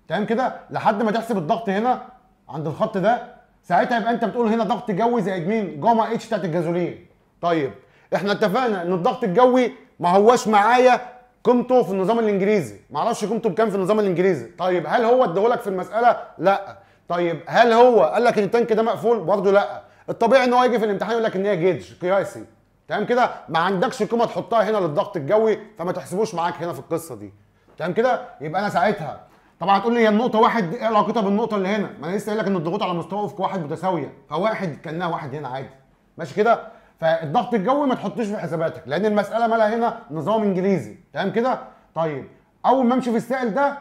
تمام كده لحد ما تحسب الضغط هنا عند الخط ده ساعتها يبقى انت بتقول هنا ضغط جوي زائد مين؟ جاما اتش بتاعت الجازولين. طيب احنا اتفقنا ان الضغط الجوي ما هواش معايا قيمته في النظام الانجليزي، ما اعرفش قيمته بكام في النظام الانجليزي. طيب هل هو اداهولك في المساله؟ لا. طيب هل هو قال لك ان التانك ده مقفول؟ برضه لا. الطبيعي ان هو يجي في الامتحان يقول لك ان هي جيدج قياسي. تمام كده؟ ما عندكش قيمه تحطها هنا للضغط الجوي فما تحسبوش معاك هنا في القصه دي. تمام كده؟ يبقى انا ساعتها طبعا هتقول لي هي النقطه واحد ايه علاقتها بالنقطه اللي هنا ما انا لسه قايل لك ان الضغوط على مستوى افق واحد متساويه فواحد كانها واحد هنا عادي ماشي كده فالضغط الجوي ما تحطوش في حساباتك لان المساله مالها هنا نظام انجليزي تمام كده طيب اول ما امشي في السائل ده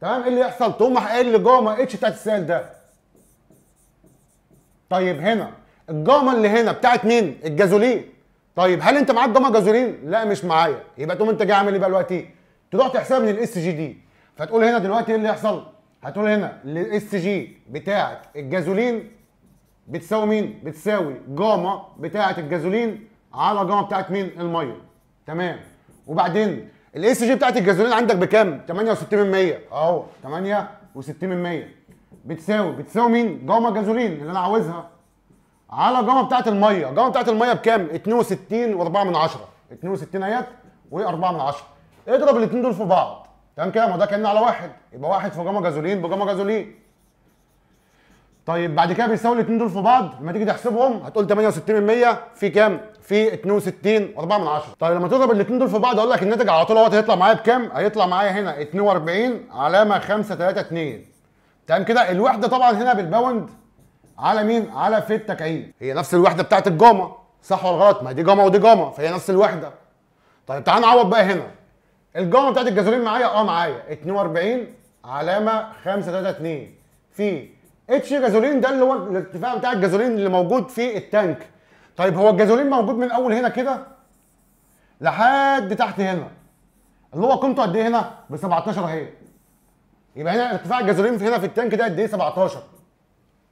تمام ايه اللي يحصل تقوم قايل لي جاما اتش بتاعت السائل ده طيب هنا الجاما اللي هنا بتاعت مين الجازولين طيب هل انت معاك جاما جازولين لا مش معايا يبقى تقوم انت جاي عامل ايه بقى دلوقتي تروح تحسبها من الاس جي دي فتقول هنا دلوقتي ايه اللي يحصل هتقول هنا الاس جي بتاعه الجازولين بتساوي مين بتساوي جاما بتاعه الجازولين على جاما بتاعه مين الميه تمام وبعدين الاس جي بتاعه الجازولين عندك بكام 68% اهو 68% بتساوي بتساوي مين جاما جازولين اللي انا عاوزها على جاما بتاعه الميه جاما بتاعه الميه بكام 62 و4 من 10 62 اهيت و4 من 10 اضرب الاثنين دول في بعض تمام كده ما ده كان على واحد يبقى واحد في جاما جازولين بجاما جازولين طيب بعد كده بيساوي الاثنين دول في بعض لما تيجي تحسبهم هتقول 68% في كام في 62 و4 من 10 طيب لما تضرب الاثنين دول في بعض اقول لك الناتج على طول اهوت هيطلع معايا بكام هيطلع معايا هنا 42 علامه 5 3 2 تمام كده الوحده طبعا هنا بالباوند على مين على في التكعيب هي نفس الوحده بتاعت الجاما صح ولا غلط ما دي جاما ودي جاما فهي نفس الوحده طيب تعال نعوض بقى هنا الجمله بتاعت الجازولين معايا اه معايا 42 علامه 532 في اتش جازولين ده اللي هو الارتفاع بتاع الجازولين اللي موجود في التانك طيب هو الجازولين موجود من اول هنا كده لحد تحت هنا اللي هو قيمته قد ايه هنا ب 17 اهي يبقى هنا ارتفاع الجازولين هنا في التانك ده قد ايه 17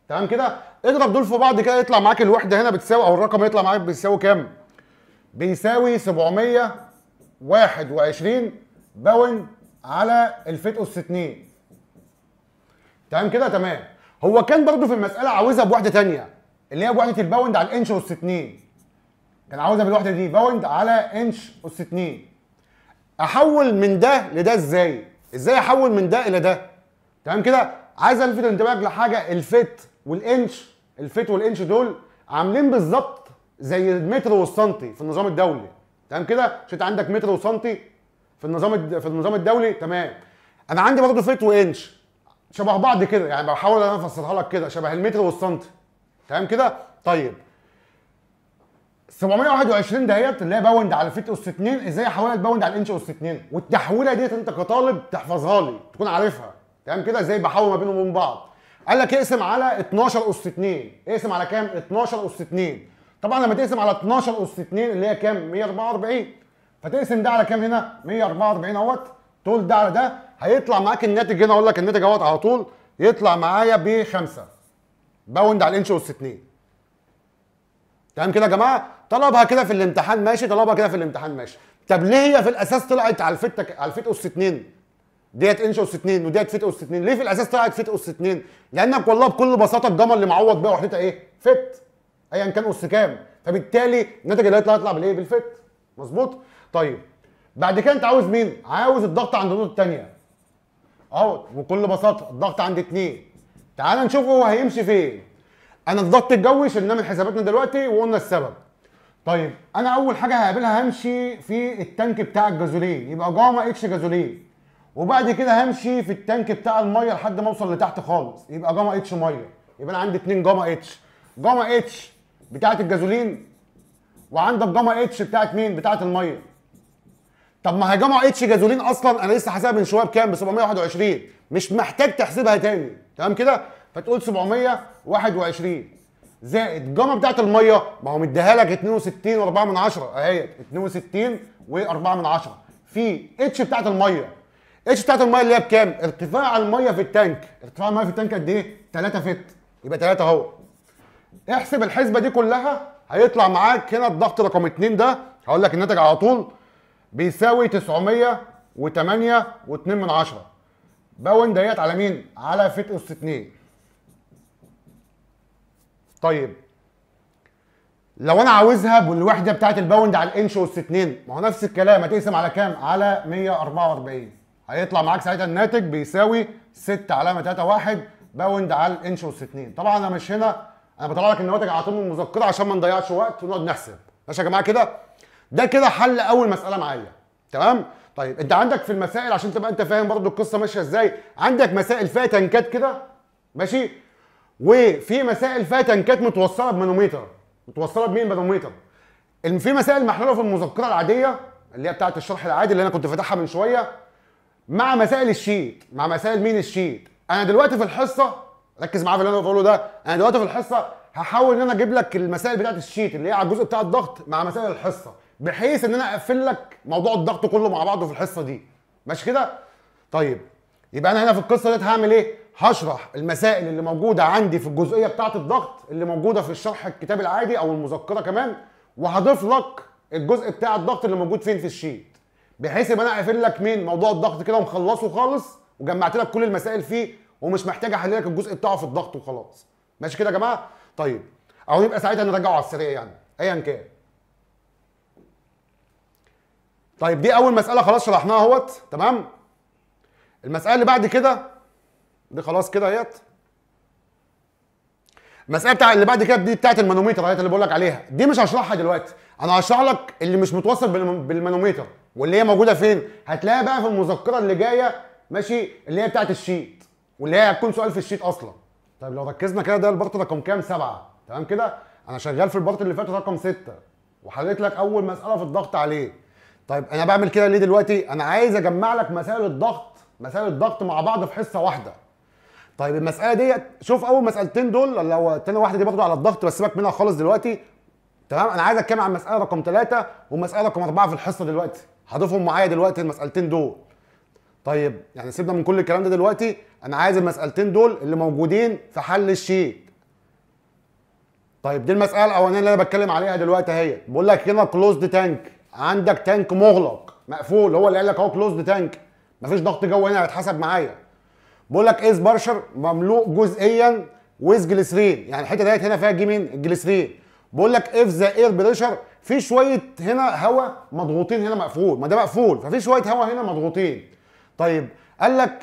تمام كده اضرب دول في بعض كده يطلع معاك الوحده هنا بتساوي او الرقم يطلع معاك بيساوي كام بيساوي 700 21 باوند على اس 2 تمام كده تمام هو كان برضو في المساله عاوزها بوحده ثانيه اللي هي بوحده الباوند على الانش اس 2 كان عاوزها بالوحده دي باوند على انش اس 2 احول من ده لده ازاي ازاي احول من ده الى ده تمام كده عايز الفت انتباهك لحاجه الفت والانش الفت والانش دول عاملين بالظبط زي المتر والسنتي في النظام الدولي تمام كده عشان عندك متر وسنتي في النظام في النظام الدولي تمام انا عندي برضه فيت وانش شبه بعض كده يعني بحاول انا افسرها لك كده شبه المتر والسنتي تمام كده طيب 721 دهيت اللي هي باوند على فيت اس 2 ازاي احولها لباوند على الانش اس 2 والتحويله ديت انت كطالب تحفظها لي تكون عارفها تمام كده ازاي بحول ما بينهم وبين بعض قال لك اقسم على 12 اس 2 اقسم على كام 12 اس 2 طبعا لما تقسم على 12 اس 2 اللي هي كام 144 فتقسم ده على كام هنا 144 اهوت تقول ده على ده هيطلع معاك الناتج هنا اقول لك الناتج اهوت على طول يطلع معايا ب 5 باوند على الانش اس 2 تمام كده يا جماعه طلبها كده في الامتحان ماشي طلبها كده في الامتحان ماشي طب ليه هي في الاساس طلعت على الفيت على الفيت اس 2 ديت انش اس 2 وديت فيت اس 2 ليه في الاساس طلعت فيت اس 2 لانك والله بكل بساطه الجمل اللي معوض بيها وحدتها ايه فت ايا كان اس كام فبالتالي الناتج اللي هيطلع هيطلع بالايه بالفت مظبوط طيب بعد كده انت عاوز مين عاوز الضغط عند النقطه الثانيه اهو بكل بساطه الضغط عند اتنين تعال نشوف هو هيمشي فين انا الضغط الجوي شلناه من حساباتنا دلوقتي وقلنا السبب طيب انا اول حاجه هقابلها همشي في التانك بتاع الجازولين يبقى جاما اتش جازولين وبعد كده همشي في التانك بتاع الميه لحد ما اوصل لتحت خالص يبقى جاما اتش ميه يبقى انا عندي 2 جاما اتش جاما اتش بتاعه الجازولين وعندك جاما اتش بتاعه مين بتاعه الميه طب ما هي جاما اتش جازولين اصلا انا لسه حاسبها من شويه بكام ب 721 مش محتاج تحسبها تاني تمام كده فتقول 721 زائد جاما بتاعه الميه ما هو مديها لك 62 و4 من 10 اهي 62 و4 من 10 في اتش بتاعه الميه اتش بتاعت الميه اللي هي بكام؟ ارتفاع الميه في التانك، ارتفاع الميه في التانك قد ايه؟ 3 فت، يبقى 3 اهو. احسب الحسبه دي كلها هيطلع معاك هنا الضغط رقم 2 ده هقول لك الناتج على طول بيساوي 908 و2 من 10 باون ديت على مين؟ على فيت اس 2 طيب لو انا عاوزها بالوحده بتاعت الباوند على الانش اس 2 ما هو نفس الكلام هتقسم على كام؟ على 144 هيطلع معاك ساعتها الناتج بيساوي 6 علامه 3 1 باوند على الانش اس 2 طبعا انا مش هنا انا بطلع لك النواتج على طول من المذكره عشان ما نضيعش وقت ونقعد نحسب ماشي يا جماعه كده ده كده حل اول مساله معايا تمام طيب انت عندك في المسائل عشان تبقى انت فاهم برضو القصه ماشيه ازاي عندك مسائل فيها تنكات كده ماشي وفي مسائل فيها تنكات متوصله بمانوميتر متوصله بمين ان في مسائل محلوله في المذكره العاديه اللي هي بتاعه الشرح العادي اللي انا كنت فاتحها من شويه مع مسائل الشيت مع مسائل مين الشيت انا دلوقتي في الحصه ركز معايا في اللي انا بقوله ده انا دلوقتي في الحصه هحاول ان انا اجيب لك المسائل بتاعت الشيت اللي هي على الجزء بتاع الضغط مع مسائل الحصه بحيث ان انا اقفل لك موضوع الضغط كله مع بعضه في الحصه دي ماشي كده طيب يبقى انا هنا في القصه دي هعمل ايه هشرح المسائل اللي موجوده عندي في الجزئيه بتاعه الضغط اللي موجوده في الشرح الكتاب العادي او المذكره كمان وهضيف لك الجزء بتاع الضغط اللي موجود فين في الشيت بحيث يبقى انا قافل لك مين موضوع الضغط كده ومخلصه خالص وجمعت لك كل المسائل فيه ومش محتاج احلل لك الجزء بتاعه في الضغط وخلاص ماشي كده يا جماعه طيب او يبقى ساعتها نرجعه على السريع يعني ايا كان طيب دي اول مساله خلاص شرحناها اهوت تمام المساله اللي بعد كده دي خلاص كده اهيت المساله بتاع اللي بعد كده دي بتاعت المانوميتر اهيت اللي بقول لك عليها دي مش هشرحها دلوقتي انا هشرح لك اللي مش متوصل بالمانوميتر واللي هي موجوده فين هتلاقيها بقى في المذكره اللي جايه ماشي اللي هي بتاعت الشيت واللي هي هتكون سؤال في الشيت اصلا طيب لو ركزنا كده ده البارت رقم كام سبعه تمام كده انا شغال في البارت اللي فات رقم سته وحليت لك اول مساله في الضغط عليه طيب انا بعمل كده ليه دلوقتي انا عايز اجمع لك مسائل الضغط مسائل الضغط مع بعض في حصه واحده طيب المساله ديت شوف اول مسالتين دول لو تاني واحده دي برضو على الضغط بس سيبك منها خالص دلوقتي تمام انا عايز اتكلم عن مساله رقم ثلاثة ومساله رقم أربعة في الحصه دلوقتي هضيفهم معايا دلوقتي المسالتين دول طيب يعني سيبنا من كل الكلام ده دلوقتي انا عايز المسالتين دول اللي موجودين في حل الشيت طيب دي المساله الاولانيه اللي انا بتكلم عليها دلوقتي اهي بقول لك هنا كلوزد تانك عندك تانك مغلق مقفول هو اللي قال لك اهو كلوزد تانك مفيش ضغط جو هنا هيتحسب معايا بقول لك ايز بارشر مملوء جزئيا ويز جليسرين يعني الحته ديت هنا فيها جي مين الجليسرين بقول لك اف ذا اير بريشر في شويه هنا هواء مضغوطين هنا مقفول ما ده مقفول ففي شويه هواء هنا مضغوطين طيب قال لك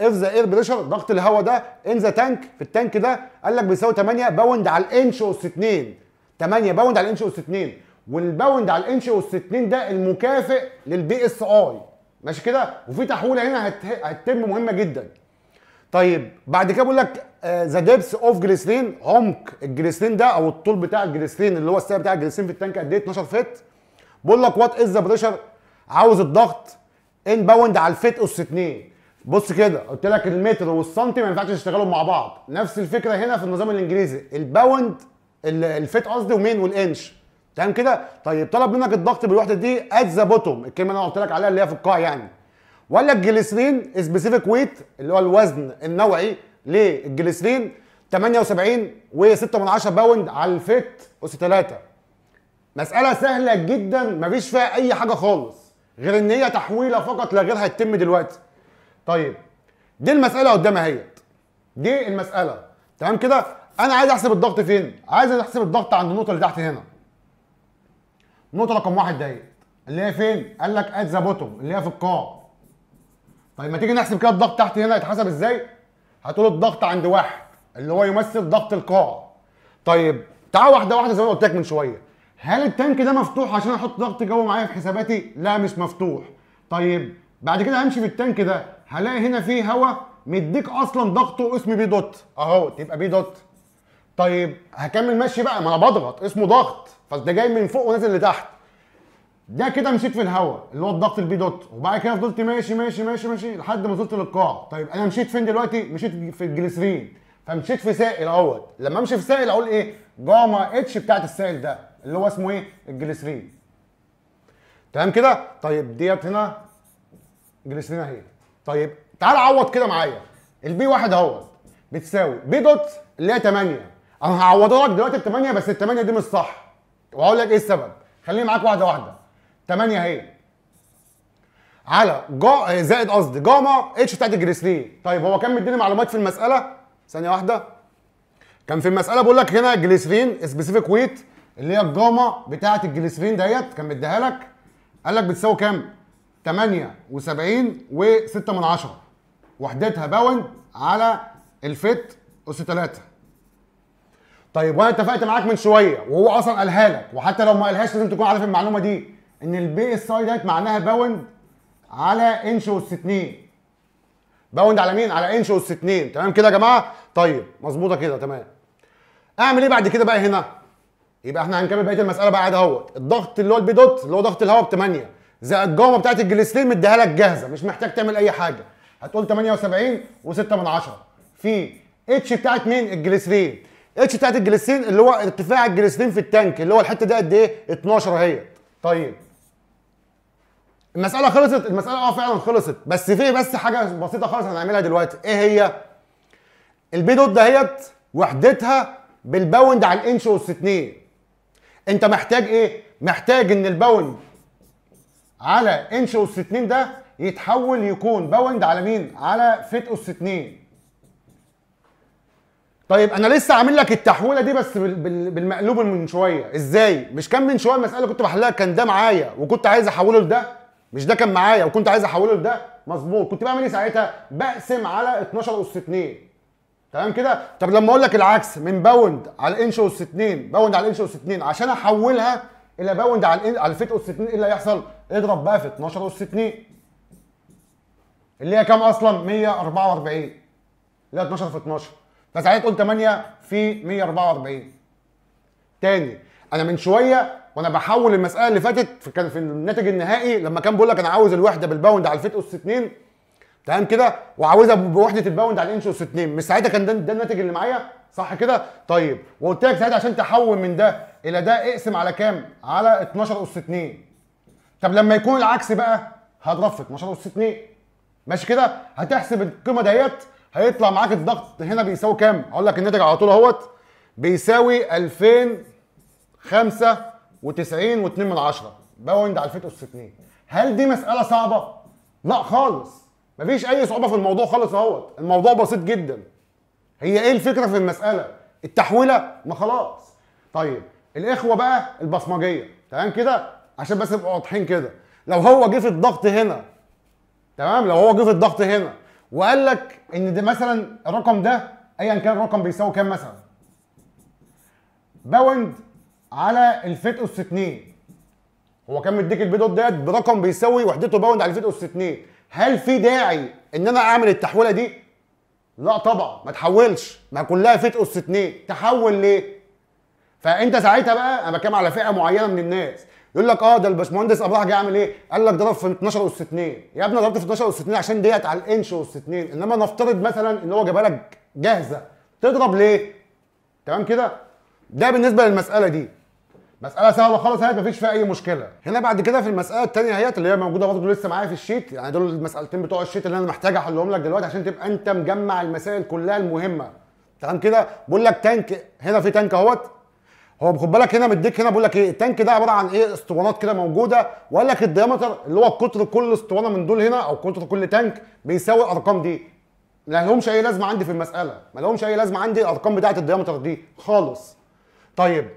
اف ذا اير بريشر ضغط الهواء ده ان ذا تانك في التانك ده قال لك بيساوي 8 باوند على الانش اس 2 8 باوند على الانش اس 2 والباوند على الانش اس 2 ده المكافئ للبي اس اي ماشي كده وفي تحويله هنا هت... هتتم مهمه جدا طيب بعد كده بيقول لك ذا ديبس اوف جليسرين عمق الجليسرين ده او الطول بتاع الجليسرين اللي هو السعر بتاع الجليسرين في التانك قد ايه 12 فت بيقول لك وات از ذا بريشر عاوز الضغط ان باوند على الفيت اس 2 بص كده قلت لك المتر والسنتي ما ينفعش يشتغلوا مع بعض نفس الفكره هنا في النظام الانجليزي الباوند الفيت قصدي ومين والانش تمام كده طيب طلب منك الضغط بالوحده دي ات ذا بوتوم الكلمه اللي انا قلت لك عليها اللي هي في القاع يعني ولا الجليسرين سبيسيفيك ويت اللي هو الوزن النوعي للجليسرين 78 و6 باوند على الفيت اس 3 مساله سهله جدا مفيش فيها اي حاجه خالص غير ان هي تحويله فقط لا غير هتتم دلوقتي طيب دي المساله قدامها اهيت دي المساله تمام كده انا عايز احسب الضغط فين عايز احسب الضغط عند النقطه اللي تحت هنا النقطه رقم واحد ديت إيه؟ اللي هي فين قال لك ات ذا بوتوم اللي هي في القاع طيب ما تيجي نحسب كده الضغط تحت هنا هيتحسب ازاي هتقول الضغط عند واحد اللي هو يمثل ضغط القاع طيب تعال واحده واحده زي ما قلت لك من شويه هل التانك ده مفتوح عشان احط ضغط جوه معايا في حساباتي؟ لا مش مفتوح. طيب بعد كده همشي في التانك ده هلاقي هنا فيه هواء مديك اصلا ضغطه اسمه بي دوت اهو تبقى بي دوت. طيب هكمل ماشي بقى ما انا بضغط اسمه ضغط فده جاي من فوق ونازل لتحت. ده كده مشيت في الهواء اللي هو الضغط البي دوت وبعد كده فضلت ماشي ماشي ماشي ماشي لحد ما وصلت للقاع طيب انا مشيت فين دلوقتي مشيت في الجليسرين فمشيت في سائل اهوت لما امشي في سائل اقول ايه جاما اتش بتاعت السائل ده اللي هو اسمه ايه الجليسرين تمام كده طيب ديت هنا جليسرين اهي طيب تعال عوض كده معايا البي واحد اهوت بتساوي بي دوت اللي هي 8 انا هعوضها لك دلوقتي ب 8 بس ال 8 دي مش صح وهقول لك ايه السبب خليني معاك واحده واحده 8 اهي على جا آه، زائد قصدي جاما اتش بتاعت الجليسرين طيب هو كان مديني معلومات في المساله ثانيه واحده كان في المساله بيقول لك هنا جليسرين سبيسيفيك ويت اللي هي الجامه بتاعه الجليسرين ديت كان مديها لك قال لك بتساوي كام 78 و6 من عشرة وحدتها باوند على الفت اس 3 طيب وانا اتفقت معاك من شويه وهو اصلا قالها لك وحتى لو ما قالهاش لازم تكون عارف المعلومه دي ان البي اس اي ديت معناها باوند على انش اس 2 باوند على مين على انش اس 2 تمام كده يا جماعه طيب مظبوطه كده تمام اعمل ايه بعد كده بقى هنا يبقى احنا هنكمل بقيه المساله بقى عادي اهوت الضغط اللي هو البي دوت اللي هو ضغط الهواء ب 8 زائد الجامه بتاعت الجليسرين مديها لك جاهزه مش محتاج تعمل اي حاجه هتقول 78 و6 من 10 في اتش بتاعت مين الجليسرين اتش بتاعت الجليسرين اللي هو ارتفاع الجليسرين في التانك اللي هو الحته دي قد ايه 12 اهي طيب المساله خلصت المساله اه فعلا خلصت بس في بس حاجه بسيطه خالص هنعملها دلوقتي ايه هي البي دوت دهيت وحدتها بالباوند على الانش اس 2 انت محتاج ايه محتاج ان الباوند على انش اس 2 ده يتحول يكون باوند على مين على فيت اس 2 طيب انا لسه عامل لك التحويله دي بس بالمقلوب من شويه ازاي مش كان من شويه المساله كنت بحلها كان ده معايا وكنت عايز احوله لده مش ده كان معايا وكنت عايز احوله لده مظبوط كنت بعمل ايه ساعتها بقسم على 12 اس 2 تمام كده طب لما اقول لك العكس من باوند على الانش اس 2 باوند على الانش اس 2 عشان احولها الى باوند على على الفيت اس 2 ايه اللي هيحصل اضرب بقى في 12 اس 2 اللي هي كام اصلا 144 اللي هي 12 في 12 فساعتها تقول 8 في 144 تاني انا من شويه وانا بحول المساله اللي فاتت في كان في الناتج النهائي لما كان بيقول لك انا عاوز الوحده بالباوند على الفيت اس 2 تمام كده وعاوزها بوحده الباوند على الانشوس 2 مش ساعتها كان ده, ده الناتج اللي معايا صح كده طيب وقلت لك ساعتها عشان تحول من ده الى ده اقسم على كام على 12 اس 2 طب لما يكون العكس بقى هضرب في 12 اس 2 ماشي كده هتحسب القيمه ديت هيطلع معاك الضغط هنا بيساوي كام اقول لك الناتج على طول اهوت بيساوي 2095 و2 من 10 باوند على الفيت اس 2 هل دي مساله صعبه لا خالص مفيش اي صعوبه في الموضوع خالص اهوت الموضوع بسيط جدا هي ايه الفكره في المساله التحويله ما خلاص طيب الاخوه بقى البصمجيه تمام كده عشان بس نبقى واضحين كده لو هو جه في الضغط هنا تمام لو هو جه في الضغط هنا وقال لك ان ده مثلا الرقم ده ايا كان الرقم بيساوي كام مثلا باوند على الفيت اس 2 هو كان مديك البيدوت ديت برقم بيساوي وحدته باوند على الفيت اس 2 هل في داعي ان انا اعمل التحويله دي؟ لا طبعا ما تحولش ما كلها فيت اس اتنين تحول ليه؟ فانت ساعتها بقى انا بتكلم على فئه معينه من الناس يقول لك اه ده الباشمهندس ابراهيم جه عامل ايه؟ قال لك ضرب في 12 اس 2 يا ابني ضربت في 12 اس 2 عشان ديت على الانش اس 2 انما نفترض مثلا ان هو جابها لك جاهزه تضرب ليه؟ تمام كده؟ ده بالنسبه للمساله دي مساله سهله خالص اهي مفيش فيها اي مشكله هنا بعد كده في المساله الثانيه اهيت اللي هي موجوده برضه لسه معايا في الشيت يعني دول المسالتين بتوع الشيت اللي انا محتاج احلهم لك دلوقتي عشان تبقى انت مجمع المسائل كلها المهمه تمام كده بقول لك تانك هنا في تانك اهوت هو خد بالك هنا مديك هنا بقول لك ايه التانك ده عباره عن ايه اسطوانات كده موجوده وقال لك الديامتر اللي هو قطر كل اسطوانه من دول هنا او قطر كل تانك بيساوي الارقام دي ما لهمش اي لازمه عندي في المساله ما لهمش اي لازمه عندي الارقام بتاعه الديامتر دي خالص طيب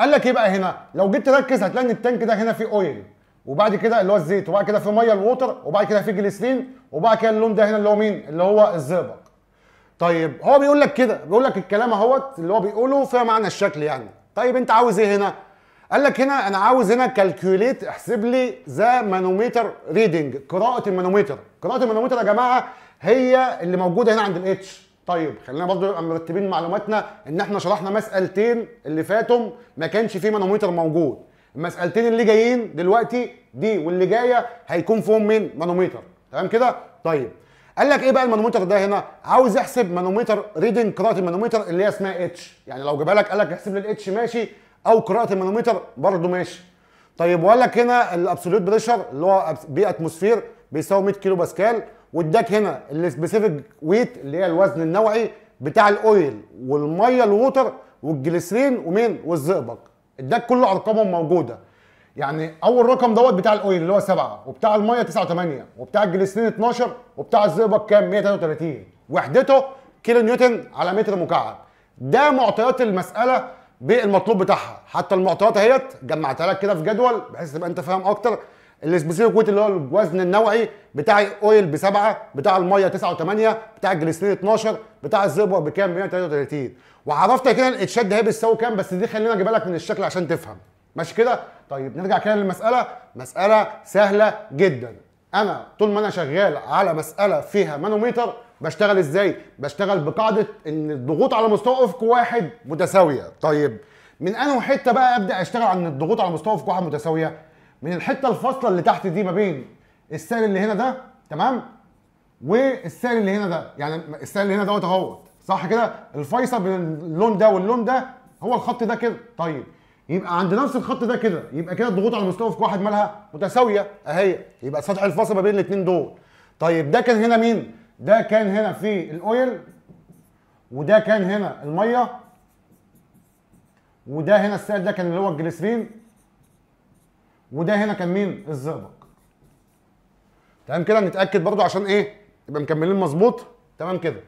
قال لك ايه بقى هنا لو جيت تركز هتلاقي ان التانك ده هنا فيه اويل وبعد كده اللي هو الزيت وبعد كده فيه ميه الووتر وبعد كده فيه جليسرين وبعد كده اللون ده هنا اللي هو مين اللي هو الزئبق طيب هو بيقول لك كده بيقول لك الكلام اهوت اللي هو بيقوله فيها معنى الشكل يعني طيب انت عاوز ايه هنا قال لك هنا انا عاوز هنا كالكوليت احسب لي ذا مانوميتر ريدنج قراءه المانوميتر قراءه المانوميتر يا جماعه هي اللي موجوده هنا عند الاتش طيب خلينا برضو نبقى مرتبين معلوماتنا ان احنا شرحنا مسالتين اللي فاتهم ما كانش فيه مانوميتر موجود المسالتين اللي جايين دلوقتي دي واللي جايه هيكون فيهم مين مانوميتر تمام كده طيب قال لك ايه بقى المانوميتر ده هنا عاوز احسب مانوميتر ريدنج قراءه المانوميتر اللي هي اسمها اتش يعني لو جابها لك قال لك احسب لي الاتش ماشي او قراءه المانوميتر برضه ماشي طيب وقال لك هنا الابسولوت بريشر اللي هو بي اتموسفير بيساوي 100 كيلو باسكال واداك هنا السبيسيفيك ويت اللي هي الوزن النوعي بتاع الاويل والميه الووتر والجليسرين ومين والزئبق اداك كل ارقامهم موجوده يعني اول رقم دوت بتاع الاويل اللي هو 7 وبتاع الميه 9 8 وبتاع الجليسرين 12 وبتاع الزئبق كام 133 وحدته كيلو نيوتن على متر مكعب ده معطيات المساله بالمطلوب بتاعها حتى المعطيات اهيت جمعتها لك كده في جدول بحيث تبقى انت فاهم اكتر السبيسيفيك ويت اللي هو الوزن النوعي بتاع الاويل بسبعه بتاع الميه 9 و8 بتاع الجليسرين 12 بتاع الزبوه بكام 133 وعرفتك كده الاتشات ده بيساوي كام بس دي خلينا اجيبها لك من الشكل عشان تفهم ماشي كده طيب نرجع كده للمساله مساله سهله جدا انا طول ما انا شغال على مساله فيها مانوميتر بشتغل ازاي بشتغل بقاعده ان الضغوط على مستوى افق واحد متساويه طيب من انهي حته بقى ابدا اشتغل عن الضغوط على مستوى افق واحد متساويه من الحته الفاصله اللي تحت دي ما بين السائل اللي هنا ده تمام والسائل اللي هنا ده يعني السائل اللي هنا دوت اهوت صح كده الفيصل بين اللون ده واللون ده هو الخط ده كده طيب يبقى عند نفس الخط ده كده يبقى كده الضغوط على مستوى في واحد مالها متساويه اهي يبقى سطح الفاصل ما بين الاثنين دول طيب ده كان هنا مين ده كان هنا في الاويل وده كان هنا الميه وده هنا السائل ده كان اللي هو الجليسرين وده هنا كان مين الزئبق تمام كده نتاكد برضو عشان ايه يبقى مكملين مظبوط تمام كده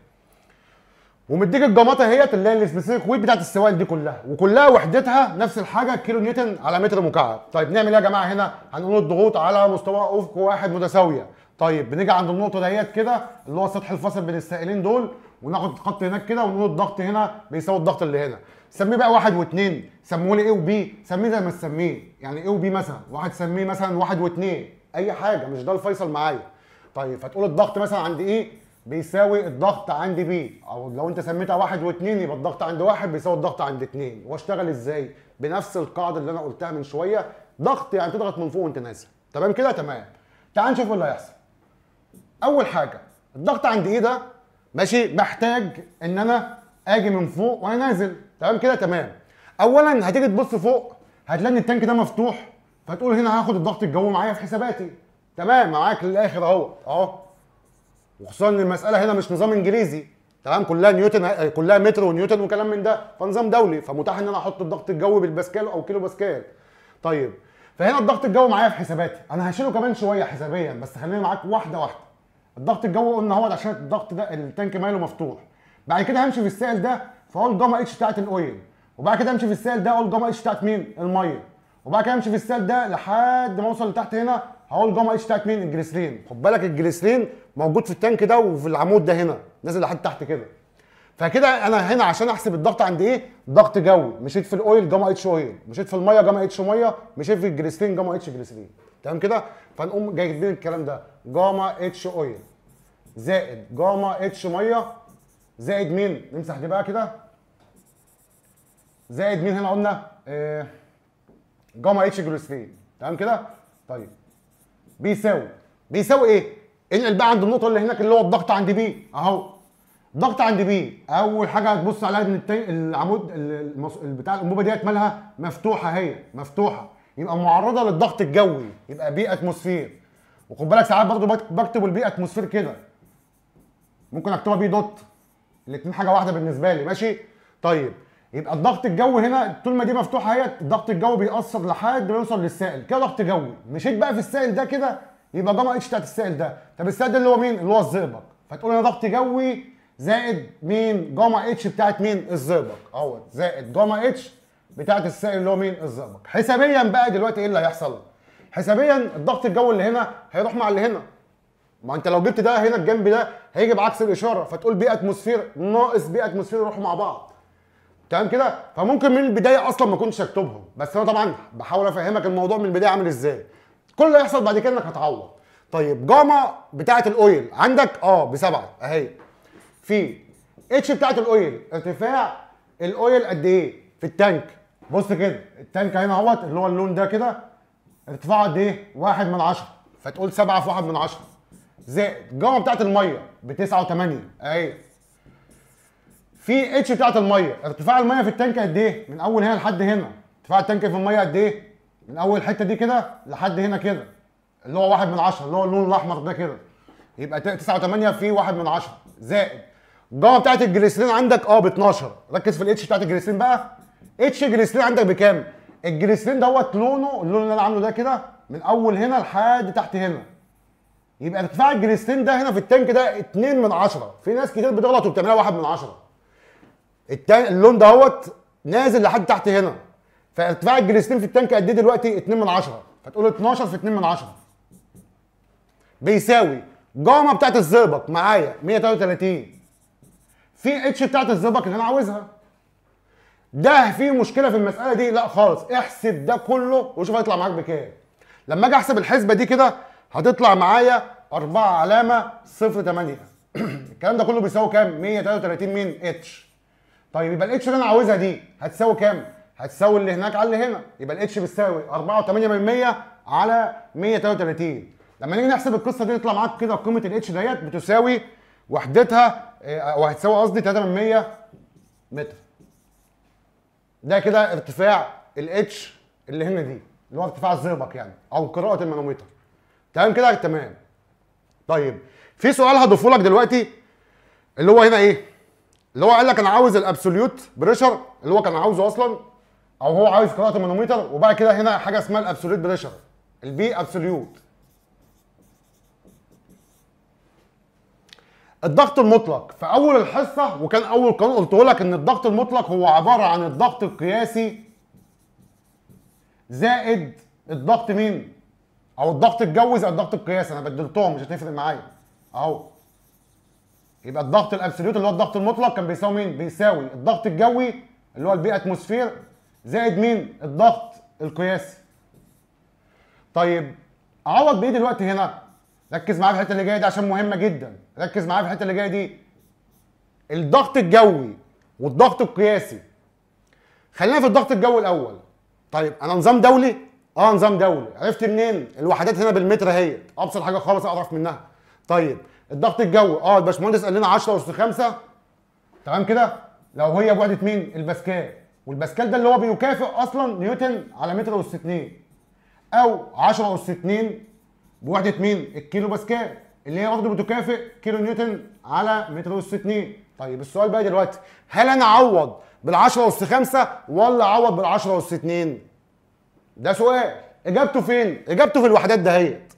ومديك الجماطه اهيت اللي هي السبيسيفيك ويت بتاعت السوائل دي كلها وكلها وحدتها نفس الحاجه كيلو نيوتن على متر مكعب طيب نعمل ايه يا جماعه هنا هنقول الضغوط على مستوى افق واحد متساويه طيب بنيجي عند النقطه دهيت كده اللي هو السطح الفاصل بين السائلين دول وناخد خط هناك كده ونقول الضغط هنا بيساوي الضغط اللي هنا سميه بقى واحد واثنين سموه لي ايه وبي سميه زي ما تسميه يعني ايه وبي مثلا واحد سميه مثلا واحد واثنين اي حاجه مش ده الفيصل معايا طيب فتقول الضغط مثلا عند ايه بيساوي الضغط عند بي او لو انت سميتها واحد واثنين يبقى الضغط عند واحد بيساوي الضغط عند اثنين واشتغل ازاي بنفس القاعده اللي انا قلتها من شويه ضغط يعني تضغط من فوق وانت نازل تمام كده تمام تعال نشوف إيه اللي هيحصل اول حاجه الضغط عند ايه ده ماشي محتاج ان انا اجي من فوق وانا نازل تمام كده تمام اولا هتيجي تبص فوق هتلاقي ان التانك ده مفتوح فتقول هنا هاخد الضغط الجوي معايا في حساباتي تمام معاك للاخر اهو اهو وخصوصا ان المساله هنا مش نظام انجليزي تمام كلها نيوتن كلها متر ونيوتن وكلام من ده فنظام دولي فمتاح ان انا احط الضغط الجوي بالباسكال او كيلو باسكال طيب فهنا الضغط الجوي معايا في حساباتي انا هشيله كمان شويه حسابيا بس خليني معاك واحده واحده الضغط الجوي قلنا اهو عشان الضغط ده التانك ماله مفتوح بعد كده همشي في السائل ده فاول جاما اتش بتاعت الاويل وبعد كده امشي في السائل ده اقول جاما اتش بتاعت مين الميه وبعد كده امشي في السائل ده لحد ما اوصل لتحت هنا هقول جاما اتش بتاعت مين الجليسرين خد بالك الجليسرين موجود في التانك ده وفي العمود ده هنا نازل لحد تحت كده فكده انا هنا عشان احسب الضغط عند ايه ضغط جوي مشيت في الاويل جاما اتش اويل مشيت في الميه جاما اتش ميه مشيت في الجليسرين جاما اتش جليسرين تمام كده فنقوم جايبين الكلام ده جاما اتش اويل زائد جاما اتش ميه زائد مين نمسح دي بقى كده زائد مين هنا قلنا آه جاما اتش جلوسفين تمام كده طيب بيساوي بيساوي ايه انقل بقى عند النقطه اللي هناك اللي هو الضغط عند بي اهو ضغط عند بي اول حاجه هتبص عليها ان العمود المص... بتاع الانبوبه ديت مالها مفتوحه هي مفتوحه يبقى معرضه للضغط الجوي يبقى بي اتموسفير وخد بالك ساعات برضو بكتب البي اتموسفير كده ممكن اكتبها بي دوت الاثنين حاجه واحده بالنسبه لي ماشي طيب يبقى الضغط الجوي هنا طول ما دي مفتوحه اهيت الضغط الجوي بيأثر لحد ما يوصل للسائل كده ضغط جوي مشيت بقى في السائل ده كده يبقى جاما اتش بتاعت السائل ده طب السائل ده اللي هو مين اللي هو الزئبق فتقول انا ضغط جوي زائد مين جاما اتش بتاعت مين الزئبق اهوت زائد جاما اتش بتاعت السائل اللي هو مين الزئبق حسابيا بقى دلوقتي ايه اللي هيحصل حسابيا الضغط الجوي اللي هنا هيروح مع اللي هنا ما انت لو جبت ده هنا الجنب ده هيجي بعكس الاشاره فتقول بي اتموسفير ناقص بي اتموسفير يروحوا مع بعض تمام كده فممكن من البدايه اصلا ما كنتش اكتبهم بس انا طبعا بحاول افهمك الموضوع من البدايه عامل ازاي كل اللي هيحصل بعد كده انك هتعوض طيب جاما بتاعه الاويل عندك اه بسبعه اهي في اتش بتاعه الاويل ارتفاع الاويل قد ايه في التانك بص كده التانك هنا اهوت اللي هو اللون ده كده ارتفاعه قد ايه واحد من عشرة فتقول سبعة في واحد من عشرة زائد جاما بتاعت الميه بتسعة وثمانية و8 اهي في اتش بتاعت الميه ارتفاع الميه في التانك قد ايه من اول هنا لحد هنا ارتفاع التانك في الميه قد ايه من اول الحته دي كده لحد هنا كده اللي هو واحد من عشرة اللي هو اللون الاحمر ده كده يبقى 9 و8 في واحد من عشرة زائد الجامه بتاعت الجليسرين عندك اه ب 12 ركز في الاتش بتاعت الجليسرين بقى اتش الجليسرين عندك بكام الجليسرين دوت لونه اللون اللي انا عامله ده كده من اول هنا لحد تحت هنا يبقى ارتفاع الجليسرين ده هنا في التانك ده 2 من 10 في ناس كتير بتغلط وبتعملها 1 من 10 التان... اللون دهوت نازل لحد تحت هنا فارتفاع الجليستين في التانك قد ايه دلوقتي 2 من 10 فتقول 12 في 2 من 10 بيساوي جاما بتاعت الزئبق معايا 133 في اتش بتاعت الزئبق اللي انا عاوزها ده في مشكله في المساله دي لا خالص احسب ده كله وشوف هيطلع معاك بكام لما اجي احسب الحسبه دي كده هتطلع معايا 4 علامه 0 8 الكلام ده كله بيساوي كام 133 من اتش طيب يبقى الاتش اللي انا عاوزها دي هتساوي كام؟ هتساوي اللي هناك على اللي هنا يبقى الاتش بتساوي 4.8% على 133 لما نيجي نحسب القصه دي نطلع معاك كده قيمه الاتش ديت بتساوي وحدتها آه، وهتساوي قصدي 3 من 100 متر ده كده ارتفاع الاتش اللي هنا دي اللي هو ارتفاع الزئبق يعني او قراءه المانوميتر. تمام كده تمام طيب في سؤال هضيفه لك دلوقتي اللي هو هنا ايه اللي هو قال لك انا عاوز الابسوليوت بريشر اللي هو كان عاوزه اصلا او هو عاوز قراءه المانوميتر وبعد كده هنا حاجه اسمها الابسوليوت بريشر البي ابسوليوت الضغط المطلق في اول الحصه وكان اول قانون قلته لك ان الضغط المطلق هو عباره عن الضغط القياسي زائد الضغط مين او الضغط الجوي زائد الضغط القياسي انا بدلتهم مش هتفرق معايا اهو يبقى الضغط الابسوليوت اللي هو الضغط المطلق كان بيساوي مين؟ بيساوي الضغط الجوي اللي هو البي اتموسفير زائد مين؟ الضغط القياسي. طيب عوض بايه دلوقتي هنا؟ ركز معايا في الحته اللي جايه دي عشان مهمه جدا، ركز معايا في الحته اللي جايه دي. الضغط الجوي والضغط القياسي. خلينا في الضغط الجوي الاول. طيب انا نظام دولي؟ اه نظام دولي، عرفت منين؟ الوحدات هنا بالمتر اهي، ابسط حاجه خالص اعرف منها. طيب الضغط الجوي اه الباشمهندس قال لنا 10 اس 5 تمام كده لو هي بوحده مين الباسكال والباسكال ده اللي هو بيكافئ اصلا نيوتن على متر اس 2 او 10 اس 2 بوحدة مين الكيلو باسكال اللي هي برضه بتكافئ كيلو نيوتن على متر اس 2 طيب السؤال بقى دلوقتي هل انا اعوض بال10 اس 5 ولا اعوض بال10 اس 2 ده سؤال اجابته فين اجابته في الوحدات دهيت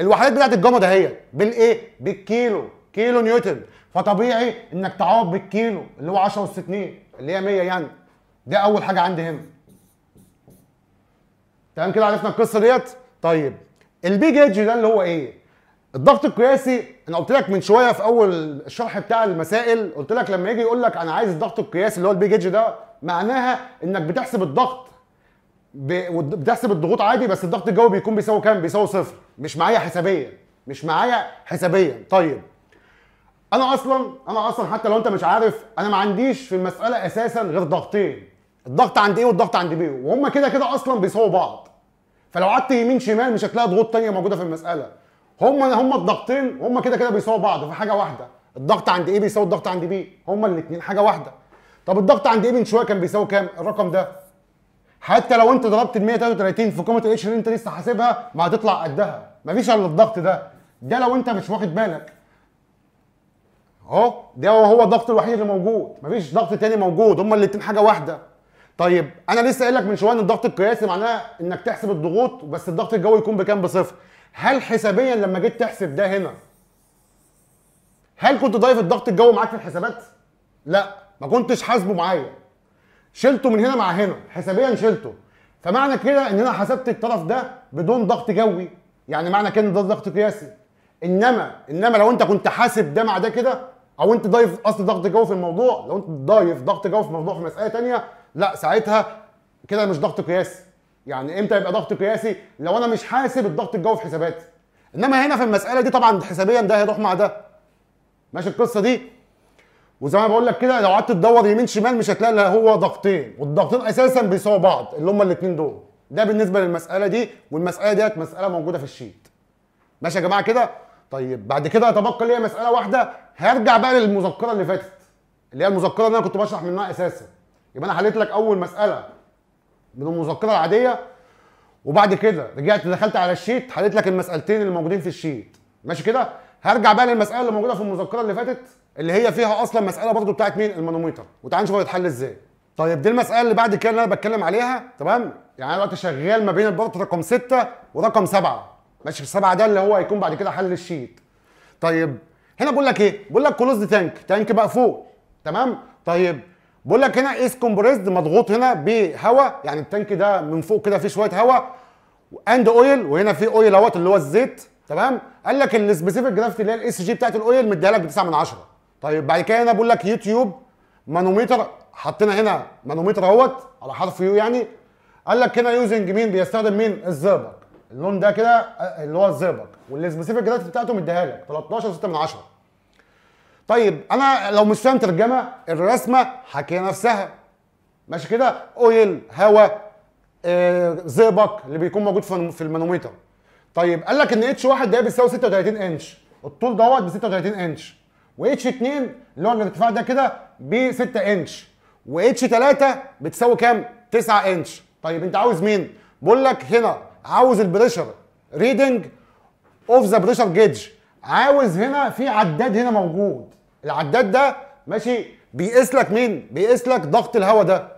الوحدات بتاعت الجمد هي بالايه؟ بالكيلو كيلو نيوتن فطبيعي انك تعوض بالكيلو اللي هو 10 اس 2 اللي هي 100 يعني دي اول حاجه عندي هنا تمام كده عرفنا القصه ديت طيب البي جيج ده اللي هو ايه الضغط القياسي انا قلت لك من شويه في اول الشرح بتاع المسائل قلت لك لما يجي يقول لك انا عايز الضغط القياسي اللي هو البي جيج ده معناها انك بتحسب الضغط بتحسب الضغوط عادي بس الضغط الجوي بيكون بيساوي كام؟ بيساوي صفر مش معايا حسابيا مش معايا حسابيا طيب انا اصلا انا اصلا حتى لو انت مش عارف انا ما عنديش في المساله اساسا غير ضغطين الضغط عند ايه والضغط عند بي وهم كده كده اصلا بيساووا بعض فلو قعدت يمين شمال مش هتلاقي ضغوط ثانيه موجوده في المساله هم هم الضغطين هم كده كده بيساووا بعض في حاجه واحده الضغط عند ايه بيساوي الضغط عند بي هم الاثنين حاجه واحده طب الضغط عند ايه من شويه كان بيساوي كام الرقم ده حتى لو انت ضربت ال 133 في قيمه الاتش اللي انت لسه حاسبها ما هتطلع قدها مفيش الا الضغط ده ده لو انت مش واخد بالك اهو ده هو الضغط الوحيد اللي موجود مفيش ضغط تاني موجود هما الاتنين حاجه واحده طيب انا لسه قايل لك من شويه ان الضغط القياسي معناه انك تحسب الضغوط بس الضغط الجوي يكون بكام بصفر هل حسابيا لما جيت تحسب ده هنا هل كنت ضايف الضغط الجوي معاك في الحسابات لا ما كنتش حاسبه معايا شلته من هنا مع هنا حسابيا شلته فمعنى كده ان انا حسبت الطرف ده بدون ضغط جوي يعني معنى كده ده ضغط قياسي انما انما لو انت كنت حاسب ده مع ده كده او انت ضايف اصل ضغط جوي في الموضوع لو انت ضايف ضغط جوي في موضوع في مساله ثانيه لا ساعتها كده مش ضغط قياسي يعني امتى يبقى ضغط قياسي لو انا مش حاسب الضغط الجوي في حساباتي انما هنا في المساله دي طبعا حسابيا ده هيروح مع ده ماشي القصه دي وزي ما بقول لك كده لو قعدت تدور يمين شمال مش هتلاقي الا هو ضغطين والضغطين اساسا بيساووا بعض اللي هم الاثنين دول ده بالنسبه للمساله دي والمساله ديت مساله موجوده في الشيت ماشي يا جماعه كده طيب بعد كده هتبقى ليا مساله واحده هرجع بقى للمذكره اللي فاتت اللي هي المذكره اللي انا كنت بشرح منها اساسا يبقى انا حليت لك اول مساله من المذكره العاديه وبعد كده رجعت دخلت على الشيت حليت لك المسالتين اللي موجودين في الشيت ماشي كده هرجع بقى للمساله اللي موجوده في المذكره اللي فاتت اللي هي فيها اصلا مساله برضو بتاعت مين المانوميتر وتعال نشوف هيتحل ازاي طيب دي المساله اللي بعد كده اللي انا بتكلم عليها تمام يعني انا دلوقتي شغال ما بين البارت رقم 6 ورقم 7 ماشي في 7 ده اللي هو هيكون بعد كده حل الشيت طيب هنا بقول لك ايه بقول لك كلوز تانك تانك بقى فوق تمام طيب بقول لك هنا ايس كومبريسد مضغوط هنا بهواء يعني التانك ده من فوق كده فيه شويه هواء اند اويل وهنا في اويل اهوت اللي هو الزيت تمام قال لك السبيسيفيك جرافيتي اللي هي الاس جي بتاعت الاويل مديها لك ب 9 من 10 طيب بعد كده هنا بقول لك يوتيوب مانوميتر حطينا هنا مانوميتر اهوت على حرف يو يعني قال لك هنا يوزنج مين بيستخدم مين الزئبق اللون ده كده آه، اللي هو الزئبق والسبيسيفيك جرافيك بتاعته مديها لك 13 6 من 10 طيب انا لو مش فاهم ترجمه الرسمه حكايه نفسها ماشي كده اويل هواء آه زئبق اللي بيكون موجود في المانوميتر طيب قال لك ان اتش 1 ده بيساوي 36 انش الطول دوت ب 36 انش واتش 2 اللي هو الارتفاع ده كده ب 6 انش واتش 3 بتساوي كام 9 انش طيب انت عاوز مين بقول لك هنا عاوز البريشر ريدنج اوف ذا بريشر جيج عاوز هنا في عداد هنا موجود العداد ده ماشي بيقيس لك مين بيقيس لك ضغط الهواء ده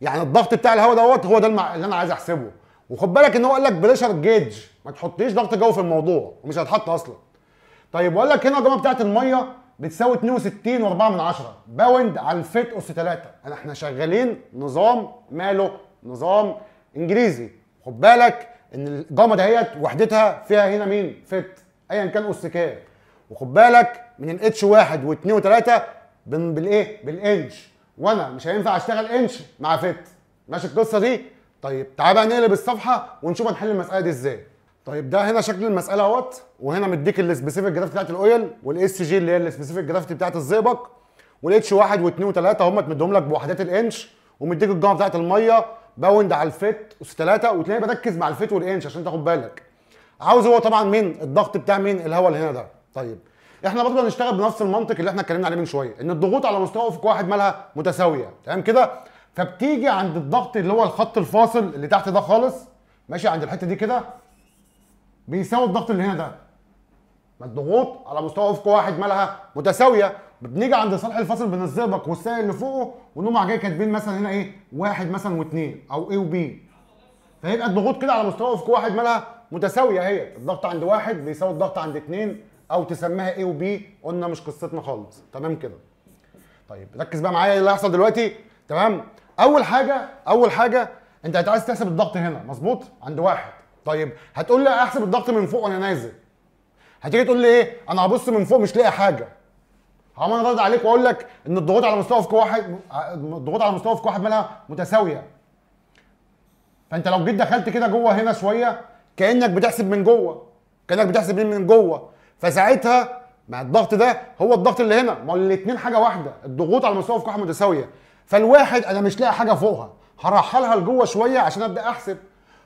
يعني الضغط بتاع الهواء دوت هو ده اللي انا عايز احسبه وخد بالك ان هو قال لك بريشر جيج ما تحطليش ضغط جو في الموضوع ومش هيتحط اصلا طيب وقال لك هنا الجامعه بتاعت الميه بتساوي 62 من باوند على الفيت اس 3 انا احنا شغالين نظام ماله نظام انجليزي خد بالك ان الجامه دهيت وحدتها فيها هنا مين فيت ايا كان اس كام وخد بالك من الاتش 1 و2 و3 بالايه بالانش وانا مش هينفع اشتغل انش مع فيت ماشي القصه دي طيب تعال بقى نقلب الصفحه ونشوف هنحل المساله دي ازاي طيب ده هنا شكل المساله اهوت وهنا مديك السبيسيفيك جرافيتي بتاعت الاويل والاس جي اللي هي السبيسيفيك جرافيتي بتاعت الزئبق والاتش 1 و2 و3 هم مديهم لك بوحدات الانش ومديك الجامعه بتاعت الميه باوند على الفيت اس 3 وتلاقي بركز مع الفيت والانش عشان تاخد بالك عاوز هو طبعا مين الضغط بتاع مين الهواء اللي هنا ده طيب احنا برضه هنشتغل بنفس المنطق اللي احنا اتكلمنا عليه من شويه ان الضغوط على مستوى افق واحد مالها متساويه تمام كده فبتيجي عند الضغط اللي هو الخط الفاصل اللي تحت ده خالص ماشي عند الحته دي كده بيساوي الضغط اللي هنا ده ما الضغوط على مستوى افق واحد مالها متساويه بنيجي عند صالح الفاصل بنظبط والسائل اللي فوقه ونقوم جاي كاتبين مثلا هنا ايه واحد مثلا واثنين او ايه وبي فيبقى الضغوط كده على مستوى افق واحد مالها متساويه هي الضغط عند واحد بيساوي الضغط عند اثنين او تسميها ايه وبي قلنا مش قصتنا خالص تمام كده طيب ركز بقى معايا إيه اللي هيحصل دلوقتي تمام اول حاجه اول حاجه انت عايز تحسب الضغط هنا مظبوط عند واحد طيب هتقول لي احسب الضغط من فوق وانا نازل هتيجي تقول لي ايه انا هبص من فوق مش لاقي حاجه هقوم انا رد عليك واقول لك ان الضغوط على مستوى افق واحد الضغوط على مستوى افق واحد مالها متساويه فانت لو جيت دخلت كده جوه هنا شويه كانك بتحسب من جوه كانك بتحسب من جوه فساعتها مع الضغط ده هو الضغط اللي هنا ما الاثنين حاجه واحده الضغوط على مستوى افق واحد متساويه فالواحد انا مش لاقي حاجه فوقها هرحلها لجوه شويه عشان ابدا احسب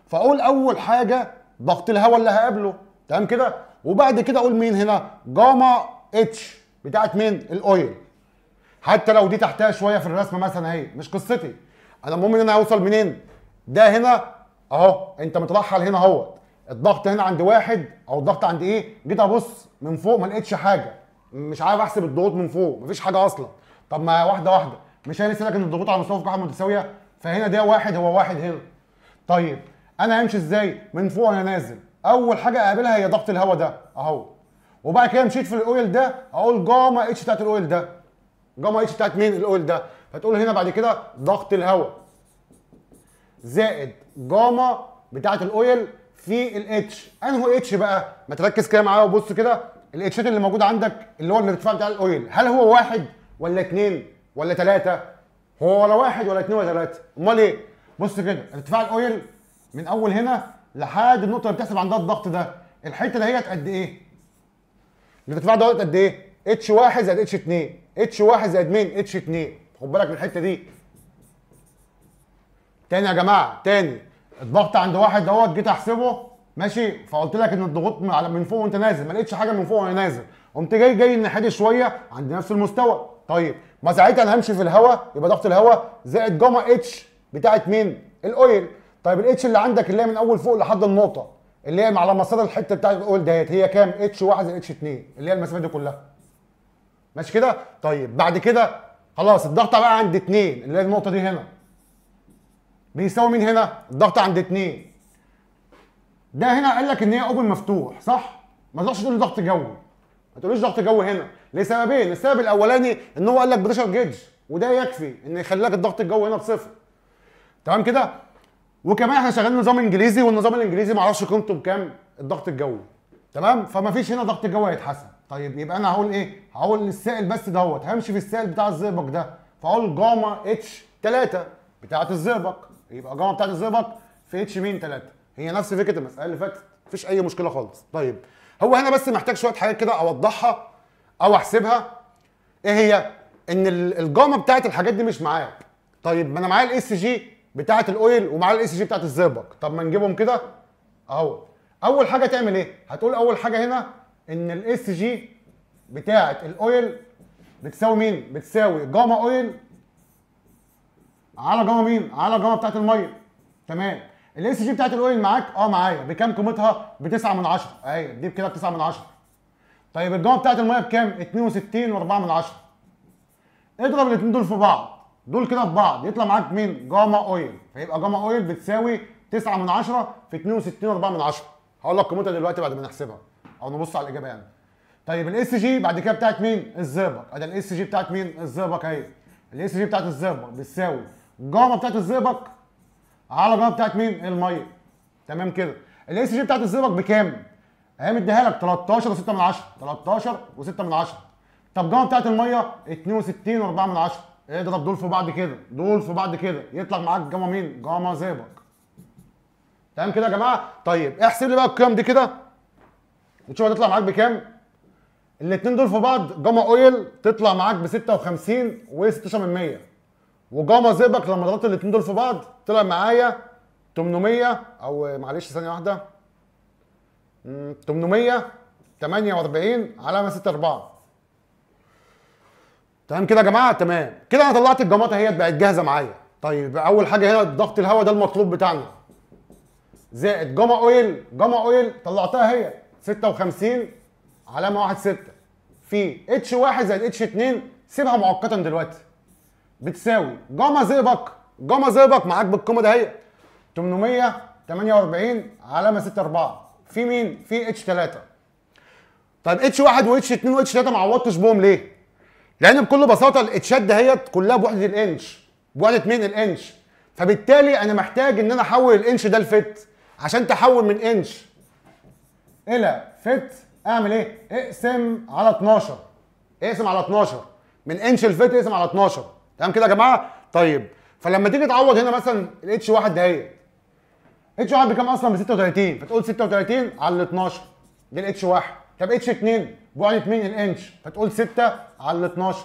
فاقول اول حاجه ضغط الهواء اللي هقابله تمام كده وبعد كده اقول مين هنا جاما اتش بتاعت مين الاويل حتى لو دي تحتها شويه في الرسمه مثلا اهي مش قصتي انا المهم ان انا هوصل منين ده هنا اهو انت مترحل هنا اهوت الضغط هنا عند واحد او الضغط عند ايه جيت ابص من فوق ما لقيتش حاجه مش عارف احسب الضغوط من فوق مفيش حاجه اصلا طب ما واحده واحده مش انا لك ان الضغوط على مستوى القاعه متساويه فهنا ده واحد هو واحد هنا طيب انا همشي ازاي من فوق انا نازل اول حاجه اقابلها هي ضغط الهواء ده اهو وبعد كده مشيت في الاويل ده اقول جاما اتش بتاعت الاويل ده جاما اتش بتاعت مين الاويل ده فتقول هنا بعد كده ضغط الهواء زائد جاما بتاعت الاويل في الاتش انهو اتش بقى ما تركز كده معايا وبص كده الاتشات اللي موجوده عندك اللي هو الارتفاع بتاع الاويل هل هو واحد ولا اتنين ولا تلاته هو ولا واحد ولا اتنين ولا تلاته امال ايه بص كده ارتفاع الاويل من اول هنا لحد النقطه اللي بتحسب عندها الضغط ده الحته هي قد ايه الارتفاع دوت قد ايه اتش 1 زائد اتش 2 اتش 1 زائد مين اتش 2 خد بالك من الحته دي تاني يا جماعه تاني الضغط عند واحد دوت جيت احسبه ماشي فقلت لك ان الضغوط من فوق وانت نازل ما لقيتش حاجه من فوق وانا نازل قمت جاي جاي الناحيه دي شويه عند نفس المستوى طيب ما ساعتها انا همشي في الهواء يبقى ضغط الهواء زائد جاما اتش بتاعت مين الاويل طيب الاتش اللي عندك اللي هي من اول فوق لحد النقطه اللي هي على مسار الحته بتاعت الاول دهيت هي كام اتش 1 اتش 2 اللي هي المسافه دي كلها ماشي كده طيب بعد كده خلاص الضغط بقى عند 2 اللي هي النقطه دي هنا بيساوي مين هنا الضغط عند 2 ده هنا قال لك ان هي اوبن مفتوح صح ما تقدرش تقول ضغط جوي ما تقوليش ضغط جوي هنا لسببين السبب الاولاني ان هو قال لك بريشر جيج وده يكفي ان يخلي لك الضغط الجوي هنا بصفر تمام كده وكمان احنا شغالين نظام انجليزي والنظام الانجليزي معرفش قيمته بكام الضغط الجوي تمام فمفيش هنا ضغط جوي هيتحسن طيب يبقى انا هقول ايه هقول السائل بس دوت همشي في السائل بتاع الزئبق ده فاقول جاما اتش 3 بتاعه الزئبق يبقى جاما بتاعه الزئبق في اتش مين 3 هي نفس فكره المساله اللي فاتت مفيش اي مشكله خالص طيب هو هنا بس محتاج شويه حاجات كده اوضحها او احسبها ايه هي ان الجاما بتاعه الحاجات دي مش معايا طيب ما انا معايا الاس جي بتاعه الاويل ومعاه الاي سي جي بتاعه الزئبق طب ما نجيبهم كده اهو اول حاجه تعمل ايه هتقول اول حاجه هنا ان الاس سي جي بتاعه الاويل بتساوي مين بتساوي جاما اويل على جاما مين على جاما بتاعه الميه تمام الاس جي بتاعت الاويل معاك اه معايا بكام قيمتها ب 9 من 10 اهي دي بكده ب 9 من 10 طيب الجاما بتاعت الميه بكام 62 و4 من 10 اضرب الاثنين دول في بعض دول كده في بعض يطلع معاك مين جاما اويل فيبقى جاما اويل بتساوي 9 من 10 في 62 4 من 10 هقول لك قيمتها دلوقتي بعد ما نحسبها او نبص على الاجابه يعني طيب الاس جي بعد كده بتاعت مين الزئبق ادي الاس جي بتاعت مين الزئبق اهي الاس جي بتاعت الزئبق بتساوي جاما بتاعت الزئبق على جاما بتاعت مين الميه تمام كده الاس جي بتاعت الزئبق بكام اهي مديها لك 13 و6 من 10 13 و6 من 10 طب جاما بتاعت الميه 62 و4 من 10 اضرب دول في بعض كده دول في بعض كده يطلع معاك جاما مين جاما زيبك تمام كده يا جماعه طيب ايه، احسب لي بقى القيم دي كده وتشوف هتطلع معاك بكام الاثنين دول في بعض جاما اويل تطلع معاك ب 56 و16 من 100 وجاما زيبك لما ضربت الاثنين دول في بعض طلع معايا 800 او معلش ثانيه واحده 848 علامه 6 4 تمام كده يا جماعه تمام كده انا طلعت الجماطه اهيت بقت جاهزه معايا طيب اول حاجه هنا ضغط الهواء ده المطلوب بتاعنا زائد جاما اويل جاما اويل طلعتها هي 56 علامه 1 6 في اتش 1 زائد اتش 2 سيبها مؤقتا دلوقتي بتساوي جاما زئبق جاما زئبق معاك بالقيمه ده هي 848 علامه 6 4 في مين في اتش 3 طيب اتش 1 واتش 2 واتش 3 ما عوضتش بهم ليه لان بكل بساطه الاتشات دهيت كلها بوحده الانش بوحده مين الانش فبالتالي انا محتاج ان انا احول الانش ده لفت عشان تحول من انش الى فت اعمل ايه اقسم على 12 اقسم على 12 من انش لفت اقسم على 12 تمام كده يا جماعه طيب فلما تيجي تعوض هنا مثلا الاتش 1 دهيت اتش 1 بكام اصلا ب 36 فتقول 36 على 12 ده الاتش 1 طب اتش 2 بعد مين الانش فتقول 6 على 12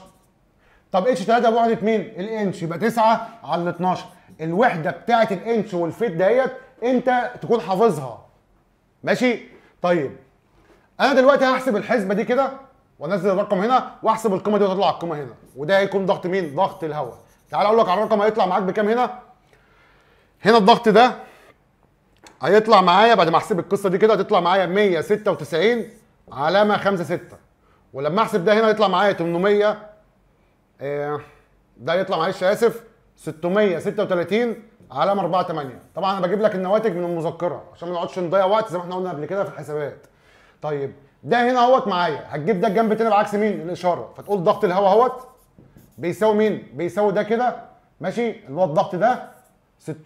طب اتش 3 بعد مين الانش يبقى 9 على 12 الوحده بتاعه الانش والفيت ديت انت تكون حافظها ماشي طيب انا دلوقتي هحسب الحسبه دي كده وانزل الرقم هنا واحسب القيمه دي وتطلع القيمه هنا وده هيكون ضغط مين ضغط الهواء تعال اقول لك على الرقم هيطلع معاك بكام هنا هنا الضغط ده هيطلع معايا بعد ما احسب القصه دي كده هتطلع معايا 196 علامه 5 6 ولما احسب ده هنا يطلع معايا 800 آه ده يطلع معلش اسف 636 علامه 4 8 طبعا انا بجيب لك النواتج من المذكره عشان ما نقعدش نضيع وقت زي ما احنا قلنا قبل كده في الحسابات طيب ده هنا اهوت معايا هتجيب ده الجنب التاني بعكس مين الاشاره فتقول ضغط الهواء اهوت بيساوي مين بيساوي ده كده ماشي اللي هو الضغط ده ست...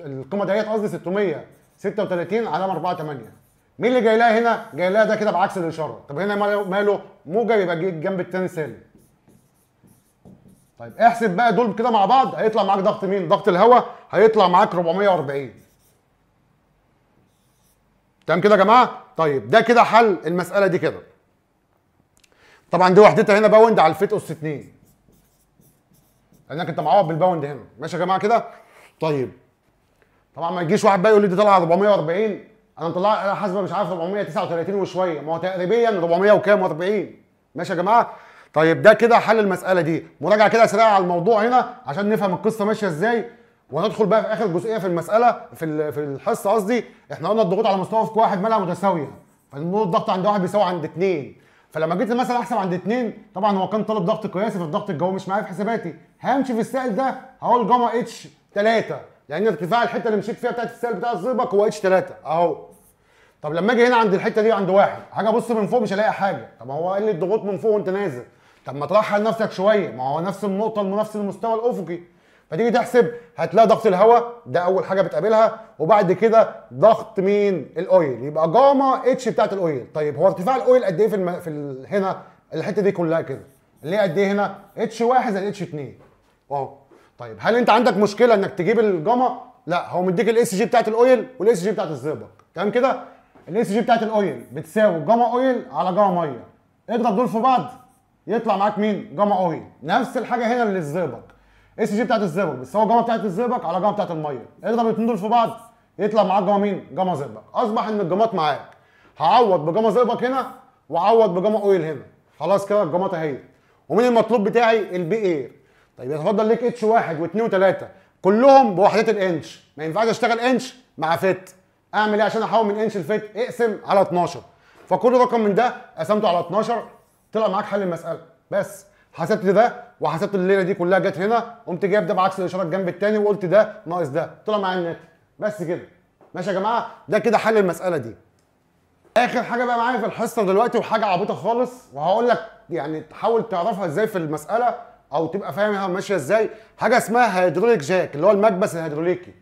القيمه دهيت قصدي 636 علامه 4 8 مين اللي جاي لها هنا؟ جاي لها ده كده بعكس الاشاره، طب هنا ماله؟ موجب يبقى جنب الثاني سالب. طيب احسب بقى دول كده مع بعض هيطلع معاك ضغط مين؟ ضغط الهواء هيطلع معاك 440. تمام كده يا جماعه؟ طيب ده كده حل المساله دي كده. طبعا دي وحدتها هنا باوند على الفيت اس 2. لانك انت معوض بالباوند هنا، ماشي يا جماعه كده؟ طيب طبعا ما يجيش واحد بقى يقول لي دي طالعه 440 انا مطلع حاسبه مش عارف 439 وشويه ما هو تقريبا 440 ماشي يا جماعه طيب ده كده حل المساله دي مراجعه كده سريعه على الموضوع هنا عشان نفهم القصه ماشيه ازاي وندخل بقى في اخر جزئيه في المساله في في الحصه قصدي احنا قلنا الضغوط على مستوى في واحد مالها متساويه فنقول الضغط عند واحد بيساوي عند اثنين فلما جيت مثلا احسب عند اثنين طبعا هو كان طالب ضغط قياسي فالضغط الجوي مش معايا في حساباتي همشي في السائل ده هقول جاما اتش 3 لان ارتفاع الحته اللي مشيت فيها بتاعت السائل بتاع الزئبق هو اتش 3 اهو طب لما اجي هنا عند الحته دي عند واحد هاجي ابص من فوق مش الاقي حاجه طب هو قال لي الضغوط من فوق وانت نازل طب ما ترحل نفسك شويه ما هو نفس النقطه نفس المستوى الافقي فتيجي تحسب هتلاقي ضغط الهواء ده اول حاجه بتقابلها وبعد كده ضغط مين الاويل يبقى جاما اتش بتاعت الاويل طيب هو ارتفاع الاويل قد ايه في, الم... في ال... هنا الحته دي كلها كده اللي هي قد ايه هنا اتش 1 زائد اتش 2 اهو طيب هل انت عندك مشكله انك تجيب الجاما لا هو مديك الاس جي بتاعت الاويل والاس جي بتاعت الزئبق تمام كده الاس جي بتاعت الاويل بتساوي جاما اويل على جاما ميه اضرب دول في بعض يطلع معاك مين جاما اويل نفس الحاجه هنا للزئبق اس جي بتاعت الزئبق بتساوي جاما بتاعت الزئبق على جاما بتاعت الميه اضرب الاثنين دول في بعض يطلع معاك جاما مين جاما زئبق اصبح ان الجامات معاك هعوض بجاما زئبق هنا وعوض بجاما اويل هنا خلاص كده الجامات اهي ومين المطلوب بتاعي البي اير طيب يتفضل ليك اتش واحد واثنين وثلاثه كلهم بوحدات الانش ما ينفعش اشتغل انش مع فت اعمل ايه عشان احول من انش لفت اقسم على 12 فكل رقم من ده قسمته على 12 طلع معاك حل المساله بس حسبت ده وحسبت الليله دي كلها جت هنا قمت جايب ده بعكس الاشاره الجنب الثاني وقلت ده ناقص ده طلع معايا النت بس كده ماشي يا جماعه ده كده حل المساله دي اخر حاجه بقى معايا في الحصه دلوقتي وحاجه عبيطه خالص وهقول لك يعني تحاول تعرفها ازاي في المساله او تبقى فاهمها ماشيه ازاي حاجه اسمها هيدروليك جاك اللي هو المكبس الهيدروليكي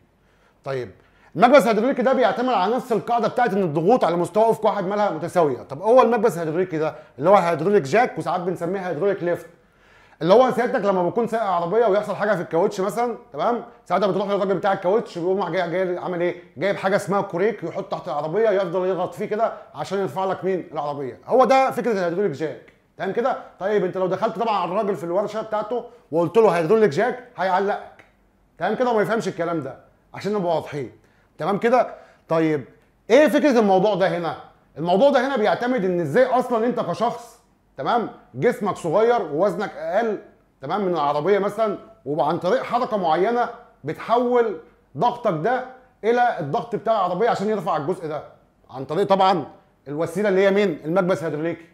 طيب المكبس الهيدروليكي ده بيعتمد على نفس القاعده بتاعت ان الضغوط على مستوى افق واحد مالها متساويه طب هو المكبس الهيدروليكي ده اللي هو هيدروليك جاك وساعات بنسميه هيدروليك ليفت اللي هو سيادتك لما بكون سايق عربيه ويحصل حاجه في الكاوتش مثلا تمام ساعتها بتروح للراجل بتاع الكاوتش بيقوم جاي جاي عامل ايه جايب حاجه اسمها كوريك يحط تحت العربيه يفضل يضغط فيه كده عشان يرفع لك مين العربيه هو ده فكره الهيدروليك جاك تمام كده طيب انت لو دخلت طبعا على الراجل في الورشه بتاعته وقلت له هيدروليك جاك هيعلقك تمام كده وما يفهمش الكلام ده عشان نبقى واضحين تمام كده طيب ايه فكره الموضوع ده هنا الموضوع ده هنا بيعتمد ان ازاي اصلا انت كشخص تمام جسمك صغير ووزنك اقل تمام من العربيه مثلا وعن طريق حركه معينه بتحول ضغطك ده الى الضغط بتاع العربيه عشان يرفع الجزء ده عن طريق طبعا الوسيله اللي هي مين المكبس الهيدروليكي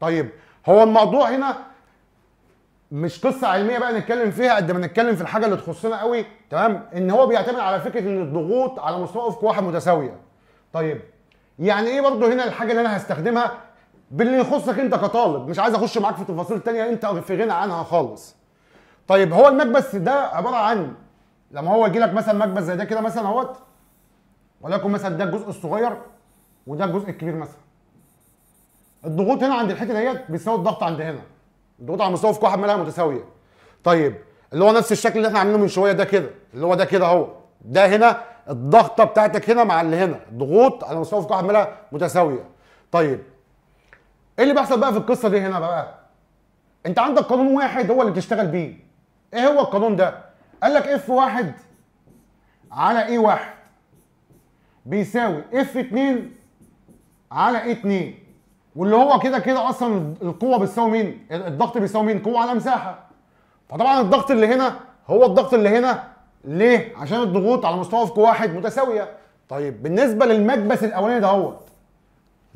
طيب هو الموضوع هنا مش قصه علميه بقى نتكلم فيها قد ما نتكلم في الحاجه اللي تخصنا قوي تمام ان هو بيعتمد على فكره ان الضغوط على مستوى واحد متساويه طيب يعني ايه برضه هنا الحاجه اللي انا هستخدمها باللي يخصك انت كطالب مش عايز اخش معاك في تفاصيل تانية انت في غنى عنها خالص طيب هو المكبس ده عباره عن لما هو يجي لك مثلا مكبس زي ده كده مثلا اهوت ولكن مثلا ده الجزء الصغير وده الجزء الكبير مثلا الضغوط هنا عند الحته ديت بيساوي الضغط عند هنا الضغوط على مستوى في واحد منها متساويه طيب اللي هو نفس الشكل اللي احنا عاملينه من شويه ده كده اللي هو ده كده اهو ده هنا الضغطه بتاعتك هنا مع اللي هنا الضغوط على مستوى في واحد منها متساويه طيب ايه اللي بيحصل بقى في القصه دي هنا بقى انت عندك قانون واحد هو اللي بتشتغل بيه ايه هو القانون ده قال لك اف واحد على ايه واحد بيساوي اف اتنين على اي اتنين واللي هو كده كده اصلا القوه بتساوي مين؟ الضغط بيساوي مين؟ قوه على مساحه. فطبعا الضغط اللي هنا هو الضغط اللي هنا ليه؟ عشان الضغوط على مستوى في واحد متساويه. طيب بالنسبه للمكبس الاولاني دهوت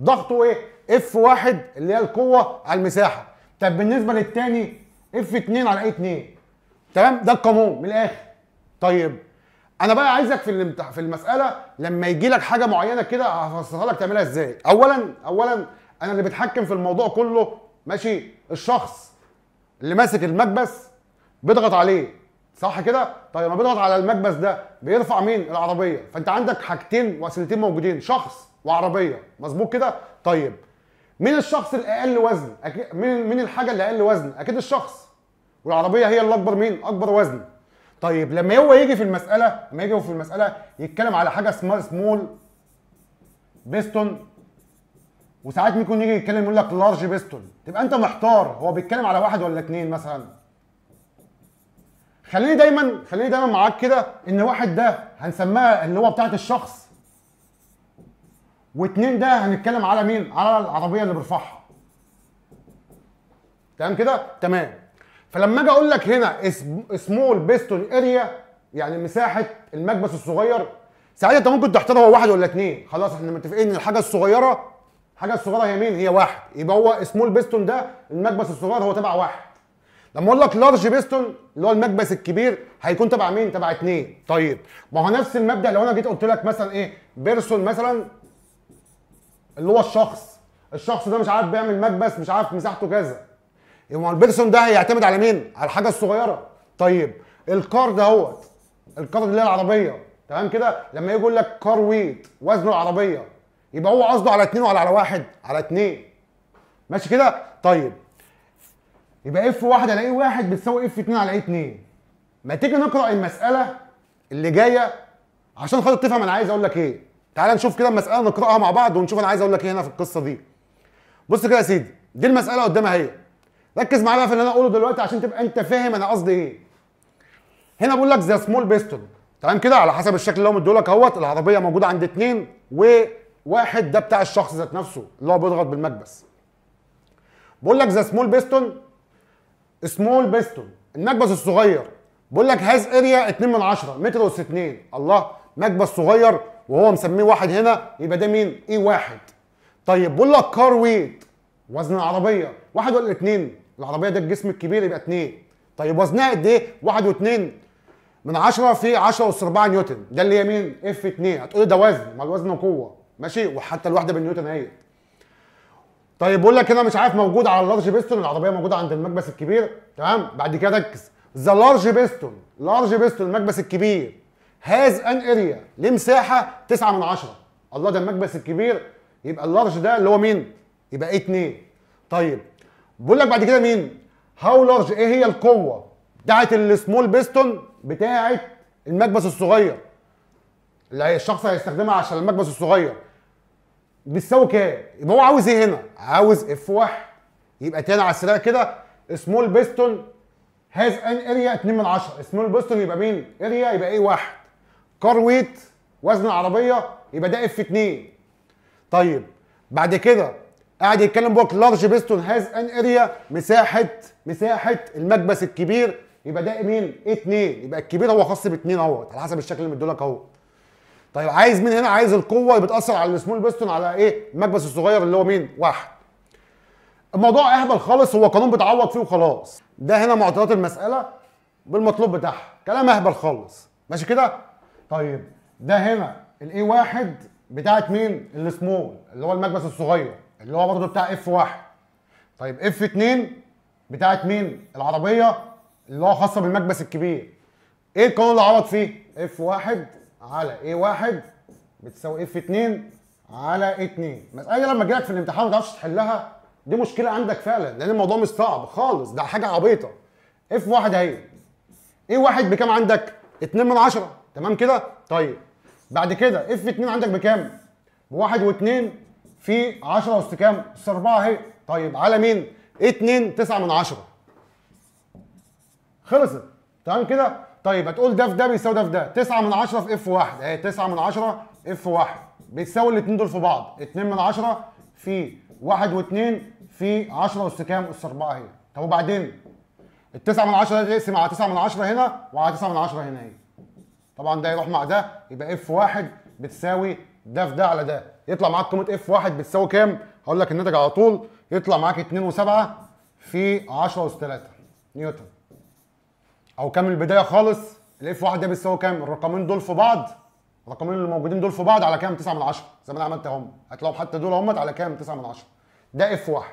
ضغطه ايه؟ اف واحد اللي هي القوه على المساحه. طب بالنسبه للثاني اف 2 على اي 2 تمام؟ ده القانون من الاخر. طيب انا بقى عايزك في في المساله لما يجي لك حاجه معينه كده هفسرها لك تعملها ازاي؟ اولا اولا انا اللي بتحكم في الموضوع كله ماشي الشخص اللي ماسك المكبس بيضغط عليه صح كده طيب لما بيضغط على المكبس ده بيرفع مين العربيه فانت عندك حاجتين وسيلتين موجودين شخص وعربيه مظبوط كده طيب مين الشخص الاقل وزن مين مين الحاجه اللي اقل وزن اكيد الشخص والعربيه هي اللي اكبر مين اكبر وزن طيب لما هو يجي في المساله لما يجي في المساله يتكلم على حاجه اسمها سمول بيستون وساعات ممكن يجي يتكلم يقول لك لارج بيستول تبقى انت محتار هو بيتكلم على واحد ولا اتنين مثلا خليني دايما خليني دايما معاك كده ان واحد ده هنسميها اللي هو بتاعت الشخص واتنين ده هنتكلم على مين على العربيه اللي بيرفعها تمام كده تمام فلما اجي اقول لك هنا سمول بيستون اريا يعني مساحه المكبس الصغير ساعتها انت ممكن تحتار هو واحد ولا اتنين خلاص احنا متفقين ان الحاجه الصغيره الحاجه الصغيره هي مين؟ هي واحد يبقى هو سمول بيستون ده المكبس الصغير هو تبع واحد لما اقول لك لارج بيستون اللي هو المكبس الكبير هيكون تبع مين؟ تبع اثنين طيب ما هو نفس المبدا لو انا جيت قلت لك مثلا ايه بيرسون مثلا اللي هو الشخص الشخص ده مش عارف بيعمل مكبس مش عارف مساحته كذا يبقى البيرسون ده هيعتمد على مين؟ على الحاجه الصغيره طيب الكار ده هوت الكار اللي هي العربيه تمام كده لما يجي يقول لك كار ويت وزن العربيه يبقى هو قصده على اتنين ولا على واحد؟ على اتنين ماشي كده؟ طيب يبقى اف واحد على اي واحد بتساوي اف اتنين على اي اتنين ما تيجي نقرا المساله اللي جايه عشان خاطر تفهم انا عايز اقول لك ايه تعال نشوف كده المساله نقراها مع بعض ونشوف انا عايز اقول لك ايه هنا في القصه دي بص كده يا سيدي دي المساله قدامها اهي ركز معايا بقى في اللي انا اقوله دلوقتي عشان تبقى انت فاهم انا قصدي ايه هنا بقول لك ذا سمول بيستون تمام كده على حسب الشكل اللي هو مديهولك اهوت العربيه موجوده عند اتنين و واحد ده بتاع الشخص ذات نفسه اللي هو بيضغط بالمكبس بقول لك ذا سمول بيستون سمول بيستون المكبس الصغير بقول لك هاز اريا 2 من 10 متر اس 2 الله مكبس صغير وهو مسميه واحد هنا يبقى ده مين؟ اي واحد طيب بقول لك كار ويت وزن العربيه واحد ولا اثنين؟ العربيه ده الجسم الكبير يبقى اثنين طيب وزنها قد ايه؟ واحد واتنين من 10 في 10 اس 4 نيوتن ده اللي هي مين؟ اف 2 هتقولي ده وزن ما الوزن قوه ماشي وحتى الواحده بالنيوتن اهي طيب بقول لك انا مش عارف موجود على اللارج بيستون العربيه موجوده عند المكبس الكبير تمام بعد كده ركز ذا لارج بيستون لارج بيستون المكبس الكبير هاز ان اريا ليه مساحه 9 من 10 الله ده المكبس الكبير يبقى اللارج ده اللي هو مين يبقى ايه 2 طيب بقول لك بعد كده مين هاو لارج ايه هي القوه بتاعه السمول بيستون بتاعه المكبس الصغير اللي الشخص هيستخدمها عشان المكبس الصغير بتساوي كام يبقى هو عاوز ايه هنا عاوز اف 1 يبقى تاني على السريع كده سمول بيستون هاز ان اريا 2 من 10 سمول بيستون يبقى مين اريا يبقى ايه واحد كار ويت وزن العربيه يبقى ده اف 2 طيب بعد كده قاعد يتكلم بوك لارج بيستون هاز ان اريا مساحه مساحه المكبس الكبير يبقى ده مين؟ 2 يبقى الكبير هو خاص ب 2 اهوت على حسب الشكل اللي مديهولك اهو طيب عايز مين هنا عايز القوه اللي بتاثر على السمول بيستون على ايه المكبس الصغير اللي هو مين واحد الموضوع اهبل خالص هو قانون بتعوض فيه وخلاص ده هنا معطيات المساله بالمطلوب بتاعها كلام اهبل خالص ماشي كده طيب ده هنا الاي واحد بتاعت مين السمول اللي هو المكبس الصغير اللي هو برضه بتاع اف واحد طيب اف 2 بتاعت مين العربيه اللي هو خاصه بالمكبس الكبير ايه القانون اللي عوض فيه اف واحد على ايه واحد بتساوي اف 2 على 2 مساله لما جالك في الامتحان ما تعرفش تحلها دي مشكله عندك فعلا لان الموضوع مش صعب خالص ده حاجه عبيطه اف واحد اهي ايه واحد بكام عندك 2 من 10 تمام كده طيب بعد كده اف 2 عندك بكام ب 1 و2 في 10 أس كام اس 4 اهي طيب على مين 2 9 من 10 خلصت تمام كده طيب هتقول ده في ده بيساوي ده في ده 9 من 10 في اف 1 اهي 9 من 10 اف 1 بيساوي الاثنين دول في بعض 2 من 10 في 1 و2 في 10 اس كام اس 4 اهي طب وبعدين ال 9 من 10 تقسم على 9 من 10 هنا وعلى 9 من 10 هنا اهي طبعا ده يروح مع ده يبقى اف 1 بتساوي ده في ده على ده يطلع معاك قيمه اف 1 بتساوي كام هقول لك الناتج على طول يطلع معاك 2 و7 في 10 اس 3 نيوتن او كام البدايه خالص الاف 1 ده بيساوي كام الرقمين دول في بعض الرقمين اللي موجودين دول في بعض على كام 9 من 10 زي ما انا عملت اهم هتلاقوا حتى دول هم على كام 9 من 10 ده اف 1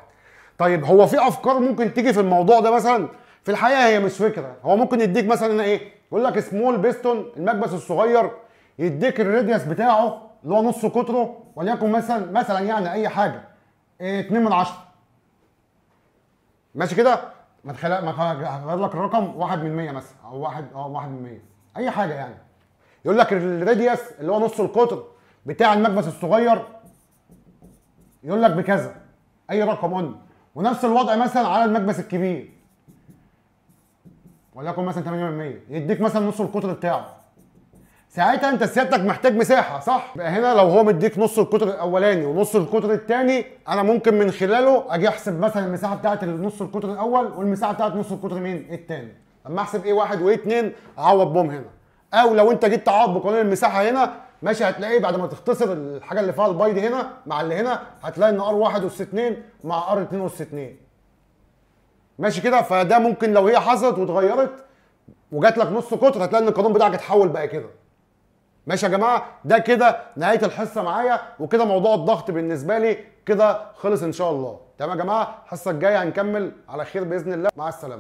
طيب هو في افكار ممكن تيجي في الموضوع ده مثلا في الحقيقه هي مش فكره هو ممكن يديك مثلا ايه يقول لك سمول بيستون المكبس الصغير يديك الريديوس بتاعه اللي هو نص قطره وليكن مثلا مثلا يعني اي حاجه 2 إيه؟ من 10 ماشي كده ما تخلق ما لك الرقم 1 من 100 مثلا او 1 اه 1 من 100 اي حاجه يعني يقول لك الراديوس اللي هو نص القطر بتاع المكبس الصغير يقول لك بكذا اي رقم قلنا ونفس الوضع مثلا على المكبس الكبير وليكن مثلا 8% يديك مثلا نص القطر بتاعه ساعتها انت سيادتك محتاج مساحه صح يبقى هنا لو هو مديك نص القطر الاولاني ونص القطر الثاني انا ممكن من خلاله اجي احسب مثلا المساحه بتاعت نص القطر الاول والمساحه بتاعت نص القطر مين الثاني اما احسب ايه واحد وايه اتنين اعوض بهم هنا او لو انت جيت تعوض بقانون المساحه هنا ماشي هتلاقي بعد ما تختصر الحاجه اللي فيها البايد هنا مع اللي هنا هتلاقي ان ار واحد اس اثنين مع ار اثنين اس اثنين. ماشي كده فده ممكن لو هي حصلت واتغيرت وجات لك نص قطر هتلاقي ان القانون بتاعك اتحول بقى كده ماشي يا جماعه ده كده نهايه الحصه معايا وكده موضوع الضغط بالنسبه لي كده خلص ان شاء الله تمام يا جماعه الحصه الجايه هنكمل على خير باذن الله مع السلامه